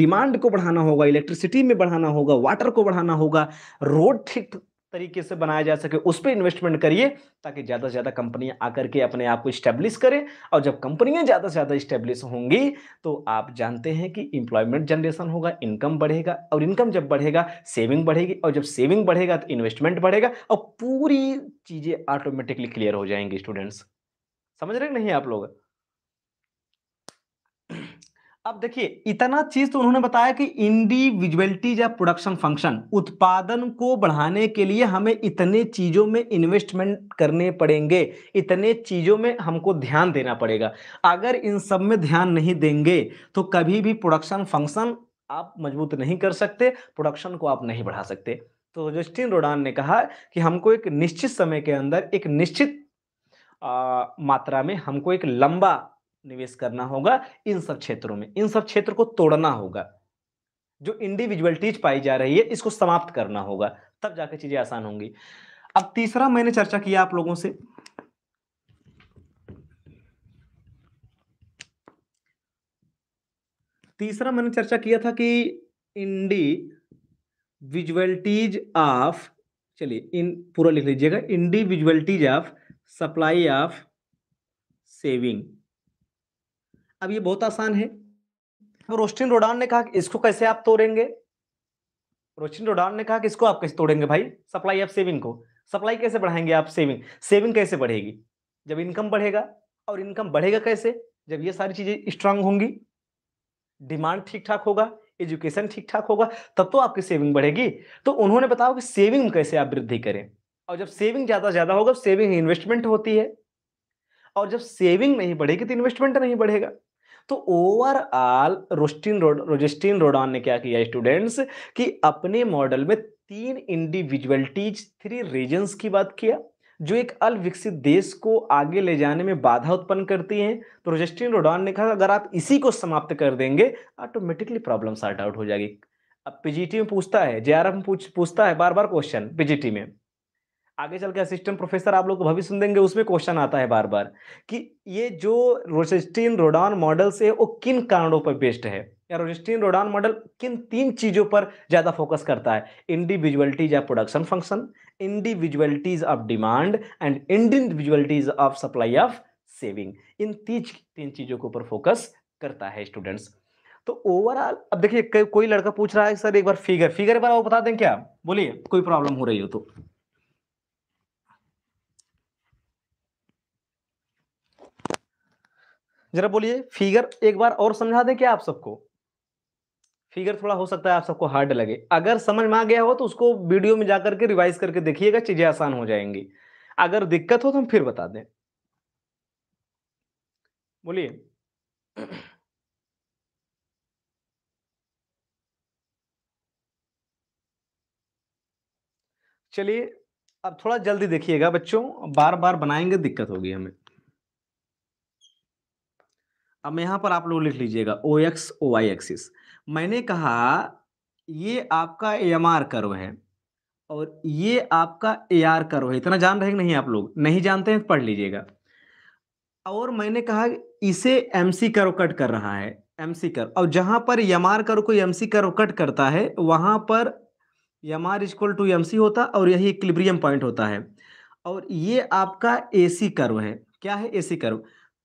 डिमांड को बढ़ाना होगा इलेक्ट्रिसिटी में बढ़ाना होगा वाटर को बढ़ाना होगा रोड ठीक तरीके से बनाया जा सके उस पर इन्वेस्टमेंट करिए ताकि ज़्यादा से ज़्यादा कंपनियां आकर के अपने आप को स्टैब्लिश करें और जब कंपनियां ज़्यादा से ज़्यादा स्टैब्लिश होंगी तो आप जानते हैं कि इंप्लॉयमेंट जनरेशन होगा इनकम बढ़ेगा और इनकम जब बढ़ेगा सेविंग बढ़ेगी और जब सेविंग बढ़ेगा तो इन्वेस्टमेंट बढ़ेगा और पूरी चीज़ें ऑटोमेटिकली क्लियर हो जाएंगी स्टूडेंट्स समझ रहे नहीं आप लोग अब देखिए इतना चीज तो उन्होंने बताया कि इंडिविजुअलिटीज या प्रोडक्शन फंक्शन उत्पादन को बढ़ाने के लिए हमें इतने चीजों में इन्वेस्टमेंट करने पड़ेंगे इतने चीजों में हमको ध्यान देना पड़ेगा अगर इन सब में ध्यान नहीं देंगे तो कभी भी प्रोडक्शन फंक्शन आप मजबूत नहीं कर सकते प्रोडक्शन को आप नहीं बढ़ा सकते तो जस्टिन रोडान ने कहा कि हमको एक निश्चित समय के अंदर एक निश्चित आ, मात्रा में हमको एक लंबा निवेश करना होगा इन सब क्षेत्रों में इन सब क्षेत्र को तोड़ना होगा जो इंडिविजुअलिटीज पाई जा रही है इसको समाप्त करना होगा तब जाकर चीजें आसान होंगी अब तीसरा मैंने चर्चा किया आप लोगों से तीसरा मैंने चर्चा किया था कि इंडी विजुअलिटीज ऑफ चलिए इन पूरा लिख लीजिएगा individualities of supply of saving अब ये बहुत आसान है रोस्टिन रोडान ने कहा कि इसको कैसे आप तोड़ेंगे रोस्टिन रोडान ने कहा कि इसको आप कैसे तोड़ेंगे भाई सप्लाई ऑफ सेविंग को सप्लाई कैसे बढ़ाएंगे आप सेविंग सेविंग कैसे बढ़ेगी जब इनकम बढ़ेगा और इनकम बढ़ेगा कैसे जब ये सारी चीज़ें स्ट्रांग होंगी डिमांड ठीक ठाक होगा एजुकेशन ठीक ठाक होगा तब तो आपकी सेविंग बढ़ेगी तो उन्होंने बताओ कि सेविंग कैसे आप वृद्धि करें और जब सेविंग ज़्यादा ज़्यादा होगा सेविंग इन्वेस्टमेंट होती है और जब सेविंग नहीं बढ़ेगी तो इन्वेस्टमेंट नहीं बढ़ेगा तो ओवरऑल रोस्टिन रोजेस्टिन रोडॉन ने क्या किया स्टूडेंट्स कि अपने मॉडल में तीन इंडिविजुअलिटीज थ्री रीजन्स की बात किया जो एक अल विकसित देश को आगे ले जाने में बाधा उत्पन्न करती हैं तो रोजेस्टिन रोडॉन ने कहा अगर आप इसी को समाप्त कर देंगे ऑटोमेटिकली प्रॉब्लम सॉर्ट आउट हो जाएगी अब पीजीटी में पूछता है जे आर पूछ पूछता है बार बार क्वेश्चन पीजीटी में आगे चल के असिस्टेंट प्रोफेसर आप लोग तो भविष्य सुन देंगे उसमें क्वेश्चन आता है बार बार कि ये जो रोजेस्टिन रोडान मॉडल से वो किन कारणों पर बेस्ड है या रोजेस्टिन रोडान मॉडल किन तीन चीज़ों पर ज़्यादा फोकस करता है इंडिविजुअलिटीज या production function individualities of demand and individualities of supply of saving इन तीज तीन चीज़ों के ऊपर फोकस करता है स्टूडेंट्स तो ओवरऑल अब देखिए कोई लड़का पूछ रहा है सर एक बार फिगर फिगर बार बता दें क्या बोलिए कोई प्रॉब्लम हो रही हो तो જરા બોલીએ ફિગર એક બાર ઓર સમજા દે કે આપ સબકો ફિગર થોડા હો સકતા હે આપ સબકો હાર્ડ લાગે અગર સમજ માં આ ગયા હો તો ઉસકો વિડિયો મે જાકર કે રિવાઇઝ કરકે દેખિયેગા ચીજે આસાન હો જાયેંગી અગર દિક્કત હો તો ફિર બતા દે બોલીએ ચલીએ اب થોડા જલ્દી દેખિયેગા બચ્ચો બાર બાર બનાયેંગે દિક્કત હો ગઈ હમે अब यहां पर आप लोग लिख लीजिएगा O X O Y axis मैंने कहा ये आपका ए एम आर कर्व है और ये आपका ए आर कर्व है इतना जान रहे नहीं आप लोग नहीं जानते हैं तो पढ़ लीजिएगा और मैंने कहा इसे एम सी कर्व कट कर रहा है एम सी कर्व और जहां पर एम आर कर्व को एम सी कर्व कट करता है वहां पर M R is equal to M C होता और यही क्लिब्रियम पॉइंट होता है और ये आपका ए सी कर्व है क्या है ए सी कर्व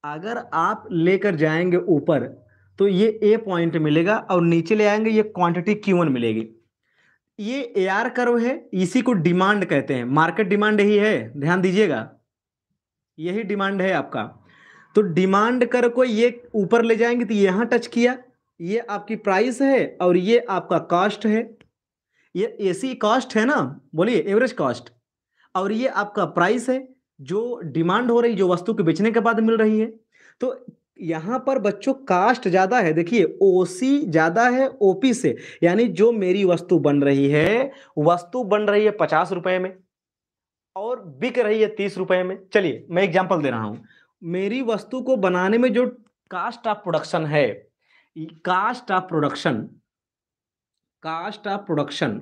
अगर आप लेकर जाएंगे ऊपर तो ये ए पॉइंट मिलेगा और नीचे ले आएंगे ये क्वांटिटी क्यू मिलेगी ये ए आर कर्व है इसी को डिमांड कहते हैं मार्केट डिमांड यही है ध्यान दीजिएगा यही डिमांड है आपका तो डिमांड कर को ये ऊपर ले जाएंगे तो यहां टच किया ये आपकी प्राइस है और ये आपका कॉस्ट है ये एसी कॉस्ट है ना बोलिए एवरेज कॉस्ट और ये आपका प्राइस है जो डिमांड हो रही जो वस्तु के बेचने के बाद मिल रही है तो यहाँ पर बच्चों कास्ट ज्यादा है देखिए ओसी ज्यादा है ओपी से यानी जो मेरी वस्तु बन रही है वस्तु बन रही है पचास रुपए में और बिक रही है तीस रुपए में चलिए मैं एग्जाम्पल दे रहा हूं मेरी वस्तु को बनाने में जो कास्ट ऑफ प्रोडक्शन है cast of production cast of production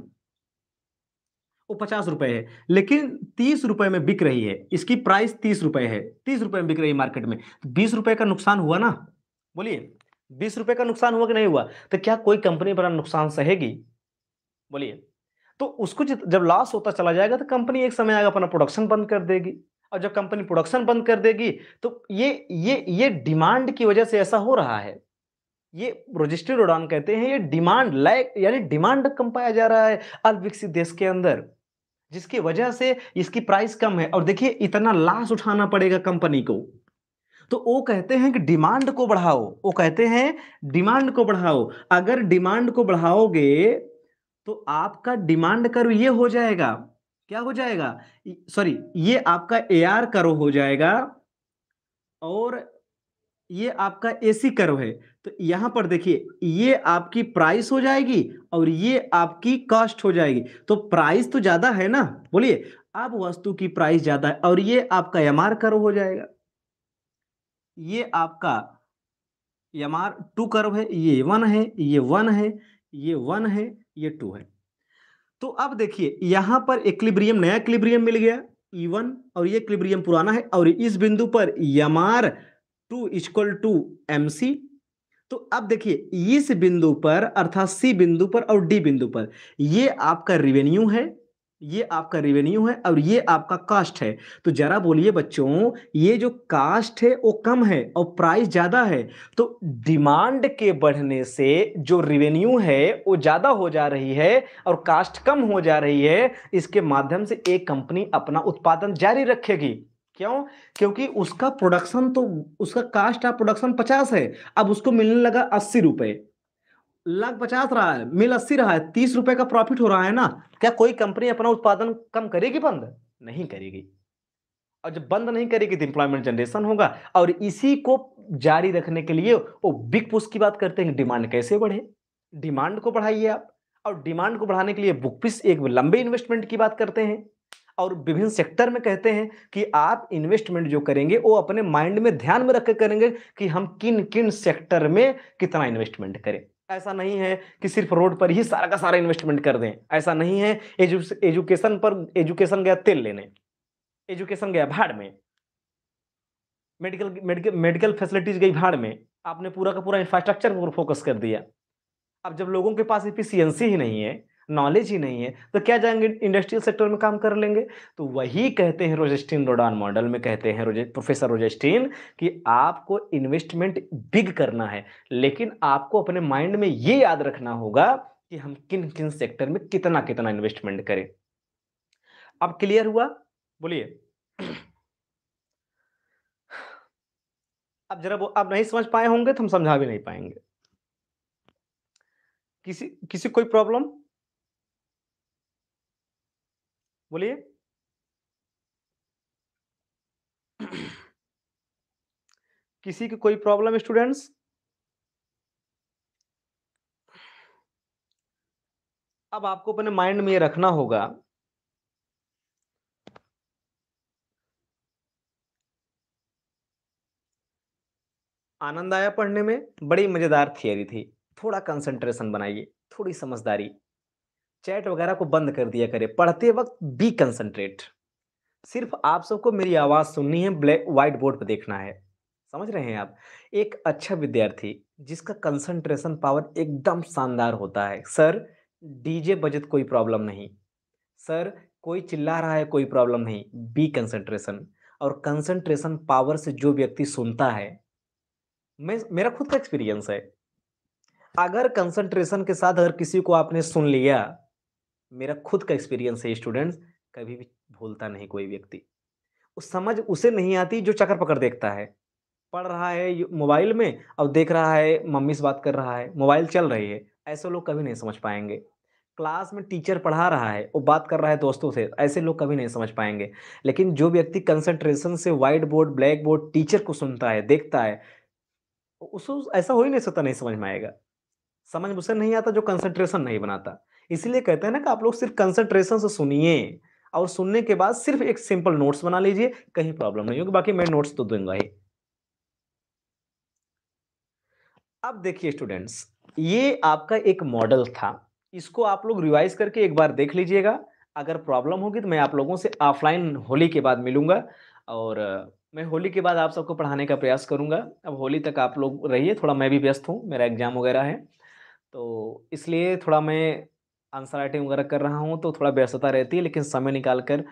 वो पचास रुपए है लेकिन तीस रुपए में बिक रही है इसकी प्राइस तीस रुपए है तीस रुपए में बिक रही है मार्केट में तो बीस रुपए का नुकसान हुआ ना बोलिए बीस रुपए का नुकसान हुआ कि नहीं हुआ तो क्या कोई कंपनी बड़ा नुकसान सहेगी बोलिए तो उसको जब लॉस होता चला जाएगा तो कंपनी एक समय आएगा अपना प्रोडक्शन बंद कर देगी और जब कंपनी प्रोडक्शन बंद कर देगी तो ये ये ये डिमांड की वजह से ऐसा हो रहा है ये रजिस्ट्री उड़ान कहते हैं ये डिमांड लैक यानी डिमांड कम पाया जा रहा है अल्प विकसित देश के अंदर जिसकी वजह से इसकी प्राइस कम है और देखिए इतना लाश उठाना पड़ेगा कंपनी को तो वो कहते हैं कि डिमांड को बढ़ाओ वो कहते हैं डिमांड को बढ़ाओ अगर डिमांड को बढ़ाओगे तो आपका डिमांड कर ये हो जाएगा क्या हो जाएगा सॉरी ये आपका ए आर करो हो जाएगा और ये आपका ए सी है तो यहां पर देखिए ये आपकी प्राइस हो जाएगी और ये आपकी कॉस्ट हो जाएगी तो प्राइस तो ज़्यादा है ना बोलिए अब वस्तु की प्राइस ज़्यादा है और ये आपका एम आर कर्व हो जाएगा ये आपका एम आर टू कर्व है ये वन है ये वन है ये वन है ये टू है तो अब देखिए यहां पर एक्लिब्रियम नया क्लिब्रियम मिल गया ई e वन और ये क्लिब्रियम पुराना है और इस बिंदु पर MR two is equal to M C तो अब देखिए इस बिंदु पर अर्थात सी बिंदु पर और डी बिंदु पर ये आपका रिवेन्यू है ये आपका रिवेन्यू है और ये आपका कास्ट है तो जरा बोलिए बच्चों ये जो कास्ट है वो कम है और प्राइस ज़्यादा है तो डिमांड के बढ़ने से जो रिवेन्यू है वो ज़्यादा हो जा रही है और कास्ट कम हो जा रही है इसके माध्यम से एक कंपनी अपना उत्पादन जारी रखेगी क्यों क्योंकि उसका प्रोडक्शन तो उसका कास्ट ऑफ प्रोडक्शन पचास है अब उसको मिलने लगा अस्सी रुपए लाख पचास रहा है मिल अस्सी रहा है तीस रुपए का प्रॉफिट हो रहा है ना क्या कोई कंपनी अपना उत्पादन कम करेगी बंद नहीं करेगी और जब बंद नहीं करेगी तो इंप्लॉयमेंट जनरेशन होगा और इसी को जारी रखने के लिए वो बिग पुश की बात करते हैं डिमांड कैसे बढ़े डिमांड को बढ़ाइए आप और डिमांड को बढ़ाने के लिए बुक पिस एक लंबे इन्वेस्टमेंट की बात करते हैं और विभिन्न सेक्टर में कहते हैं कि आप इन्वेस्टमेंट जो करेंगे वो अपने माइंड में ध्यान में रखकर करेंगे कि हम किन किन सेक्टर में कितना इन्वेस्टमेंट करें ऐसा नहीं है कि सिर्फ रोड पर ही सारा का सारा इन्वेस्टमेंट कर दें ऐसा नहीं है एजु, एजुकेशन पर एजुकेशन गया तेल लेने एजुकेशन गया भाड़ में मेडिकल मेडिकल मेडिकल फैसिलिटीज गई भाड़ में आपने पूरा का पूरा इंफ्रास्ट्रक्चर पर फोकस कर दिया अब जब लोगों के पास एफिशिएंसी ही नहीं है नॉलेज ही नहीं है तो क्या जाएंगे इंडस्ट्रियल सेक्टर में काम कर लेंगे तो वही कहते हैं रोजेस्टिन रोडान मॉडल में कहते हैं रोजे, प्रोफेसर रोजेस्टिन कि आपको इन्वेस्टमेंट बिग करना है लेकिन आपको अपने माइंड में ये याद रखना होगा कि हम किन किन सेक्टर में कितना कितना इन्वेस्टमेंट करें अब क्लियर हुआ बोलिए अब जरा वो आप नहीं समझ पाए होंगे तो हम समझा भी नहीं पाएंगे किसी किसी कोई प्रॉब्लम बोलिए किसी की कोई प्रॉब्लम स्टूडेंट्स अब आपको अपने माइंड में ये रखना होगा आनंद आया पढ़ने में बड़ी मजेदार थियरी थी थोड़ा कंसंट्रेशन बनाइए थोड़ी समझदारी चैट वगैरह को बंद कर दिया करें पढ़ते वक्त बी कंसंट्रेट सिर्फ आप सबको मेरी आवाज़ सुननी है ब्लैक वाइट बोर्ड पर देखना है समझ रहे हैं आप एक अच्छा विद्यार्थी जिसका कंसंट्रेशन पावर एकदम शानदार होता है सर डीजे बजट कोई प्रॉब्लम नहीं सर कोई चिल्ला रहा है कोई प्रॉब्लम नहीं बी कंसंट्रेशन और कंसंट्रेशन पावर से जो व्यक्ति सुनता है मैं मेरा खुद का एक्सपीरियंस है अगर कंसंट्रेशन के साथ अगर किसी को आपने सुन लिया मेरा खुद का एक्सपीरियंस है स्टूडेंट्स कभी भी भूलता नहीं कोई व्यक्ति उस समझ उसे नहीं आती जो चक्कर पकड़ देखता है पढ़ रहा है मोबाइल में और देख रहा है मम्मी से बात कर रहा है मोबाइल चल रही है ऐसे लोग कभी नहीं समझ पाएंगे क्लास में टीचर पढ़ा रहा है वो बात कर रहा है दोस्तों से ऐसे लोग कभी नहीं समझ पाएंगे लेकिन जो व्यक्ति कंसंट्रेशन से white board black board teacher को सुनता है देखता है उसको ऐसा हो ही नहीं सकता नहीं समझ में आएगा समझ उसे नहीं आता जो कंसंट्रेशन नहीं बनाता इसलिए कहते हैं ना कि आप लोग सिर्फ कंसंट्रेशन से सुनिए और सुनने के बाद सिर्फ एक सिंपल नोट्स बना लीजिए कहीं प्रॉब्लम नहीं होगी बाकी मैं नोट्स तो दूंगा ही अब देखिए स्टूडेंट्स ये आपका एक मॉडल था इसको आप लोग रिवाइज करके एक बार देख लीजिएगा अगर प्रॉब्लम होगी तो मैं आप लोगों से ऑफलाइन होली के बाद मिलूंगा और मैं होली के बाद आप सबको पढ़ाने का प्रयास करूंगा अब होली तक आप लोग रहिए थोड़ा मैं भी व्यस्त हूँ मेरा एग्जाम वगैरह है तो इसलिए थोड़ा मैं आंसर राइटिंग वगैरह कर रहा हूँ तो थोड़ा व्यस्तता रहती है लेकिन समय निकाल कर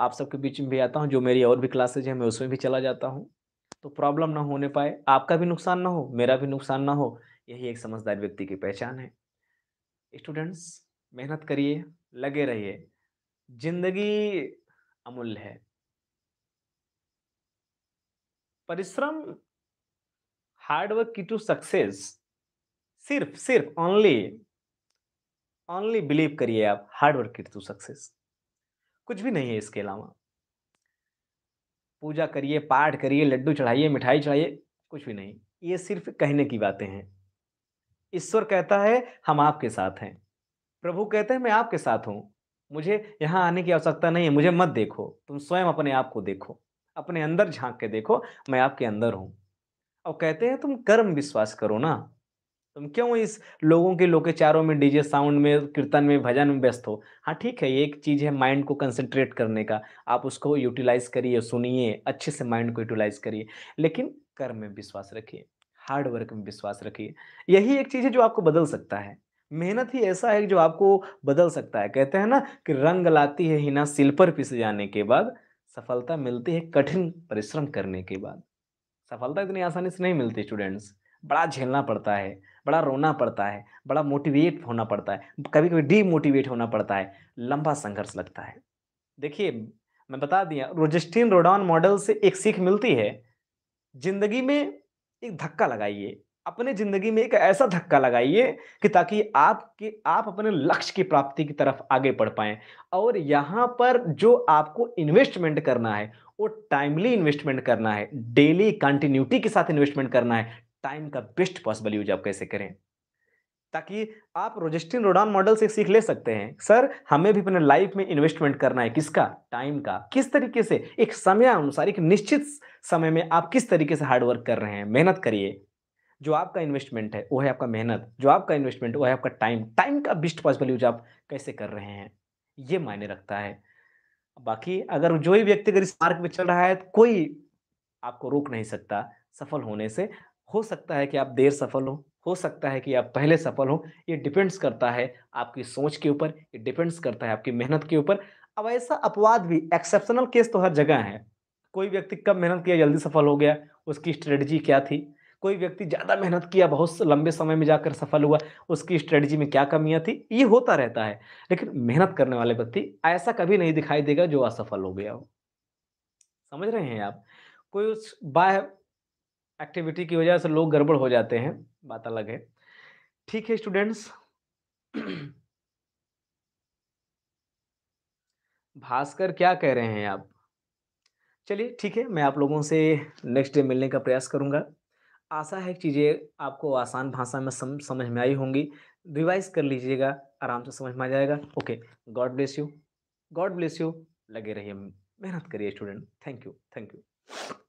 आप सबके बीच में भी आता हूँ जो मेरी और भी क्लासेज है मैं उसमें भी चला जाता हूँ तो प्रॉब्लम ना होने पाए आपका भी नुकसान ना हो मेरा भी नुकसान ना हो यही एक समझदार व्यक्ति की पहचान है स्टूडेंट्स मेहनत करिए लगे रहिए जिंदगी अमूल्य है परिश्रम हार्डवर्क की टू सक्सेस सिर्फ सिर्फ ओनली ऑनली बिलीव करिए आप हार्डवर्क इट टू सक्सेस कुछ भी नहीं है इसके अलावा पूजा करिए पाठ करिए लड्डू चढ़ाइए मिठाई चढ़ाइए कुछ भी नहीं ये सिर्फ कहने की बातें हैं ईश्वर कहता है हम आपके साथ हैं प्रभु कहते हैं मैं आपके साथ हूँ मुझे यहाँ आने की आवश्यकता नहीं है मुझे मत देखो तुम स्वयं अपने आप को देखो अपने अंदर झांक के देखो मैं आपके अंदर हूँ और कहते हैं तुम कर्म विश्वास करो ना तुम क्यों इस लोगों के लोकेचारों में डीजे साउंड में कीर्तन में भजन में व्यस्त हो हाँ ठीक है ये एक चीज़ है माइंड को कंसंट्रेट करने का आप उसको यूटिलाइज करिए सुनिए अच्छे से माइंड को यूटिलाइज करिए लेकिन कर्म में विश्वास रखिए हार्ड वर्क में विश्वास रखिए यही एक चीज़ है जो आपको बदल सकता है मेहनत ही ऐसा है जो आपको बदल सकता है कहते हैं ना कि रंग लाती है हिना सिल पर जाने के बाद सफलता मिलती है कठिन परिश्रम करने के बाद सफलता इतनी आसानी से नहीं मिलती स्टूडेंट्स बड़ा झेलना पड़ता है बड़ा रोना पड़ता है बड़ा मोटिवेट होना पड़ता है कभी कभी डीमोटिवेट होना पड़ता है लंबा संघर्ष लगता है देखिए मैं बता दिया रोजिस्टिन रोडॉन मॉडल से एक सीख मिलती है जिंदगी में एक धक्का लगाइए अपने जिंदगी में एक ऐसा धक्का लगाइए कि ताकि आपके आप अपने लक्ष्य की प्राप्ति की तरफ आगे बढ़ पाए और यहां पर जो आपको इन्वेस्टमेंट करना है वो टाइमली इन्वेस्टमेंट करना है डेली कंटिन्यूटी के साथ इन्वेस्टमेंट करना है टाइम का बेस्ट पॉसिबल यूज आप कैसे करें ताकि आप रोजिस्टिन रोडान मॉडल से सीख ले सकते हैं सर हमें भी अपने लाइफ में इन्वेस्टमेंट करना है किसका टाइम का किस तरीके से एक समय अनुसार एक निश्चित समय में आप किस तरीके से हार्डवर्क कर रहे हैं मेहनत करिए जो आपका इन्वेस्टमेंट है वो है आपका मेहनत जो आपका इन्वेस्टमेंट वो है आपका टाइम टाइम का बेस्ट पॉसिबल यूज आप कैसे कर रहे हैं ये मायने रखता है बाकी अगर जो भी व्यक्ति अगर इस मार्ग में चल रहा है तो कोई आपको रोक नहीं सकता सफल होने से हो सकता है कि आप देर सफल हो हो सकता है कि आप पहले सफल हो ये डिपेंड्स करता है आपकी सोच के ऊपर ये डिपेंड्स करता है आपकी मेहनत के ऊपर अब ऐसा अपवाद भी एक्सेप्शनल केस तो हर जगह है कोई व्यक्ति कब मेहनत किया जल्दी सफल हो गया उसकी स्ट्रेटजी क्या थी कोई व्यक्ति ज़्यादा मेहनत किया बहुत लंबे समय में जाकर सफल हुआ उसकी स्ट्रेटजी में क्या कमियां थी ये होता रहता है लेकिन मेहनत करने वाले व्यक्ति ऐसा कभी नहीं दिखाई देगा जो असफल हो गया हो समझ रहे हैं आप कोई उस बाय एक्टिविटी की वजह से लोग गड़बड़ हो जाते हैं बात अलग है ठीक है स्टूडेंट्स भास्कर क्या कह रहे हैं आप चलिए ठीक है मैं आप लोगों से नेक्स्ट डे मिलने का प्रयास करूंगा आशा है चीज़ें आपको आसान भाषा में सम, समझ में आई होंगी रिवाइज कर लीजिएगा आराम से समझ में आ जाएगा okay God bless you God bless you लगे रहिए मेहनत करिए student thank you thank you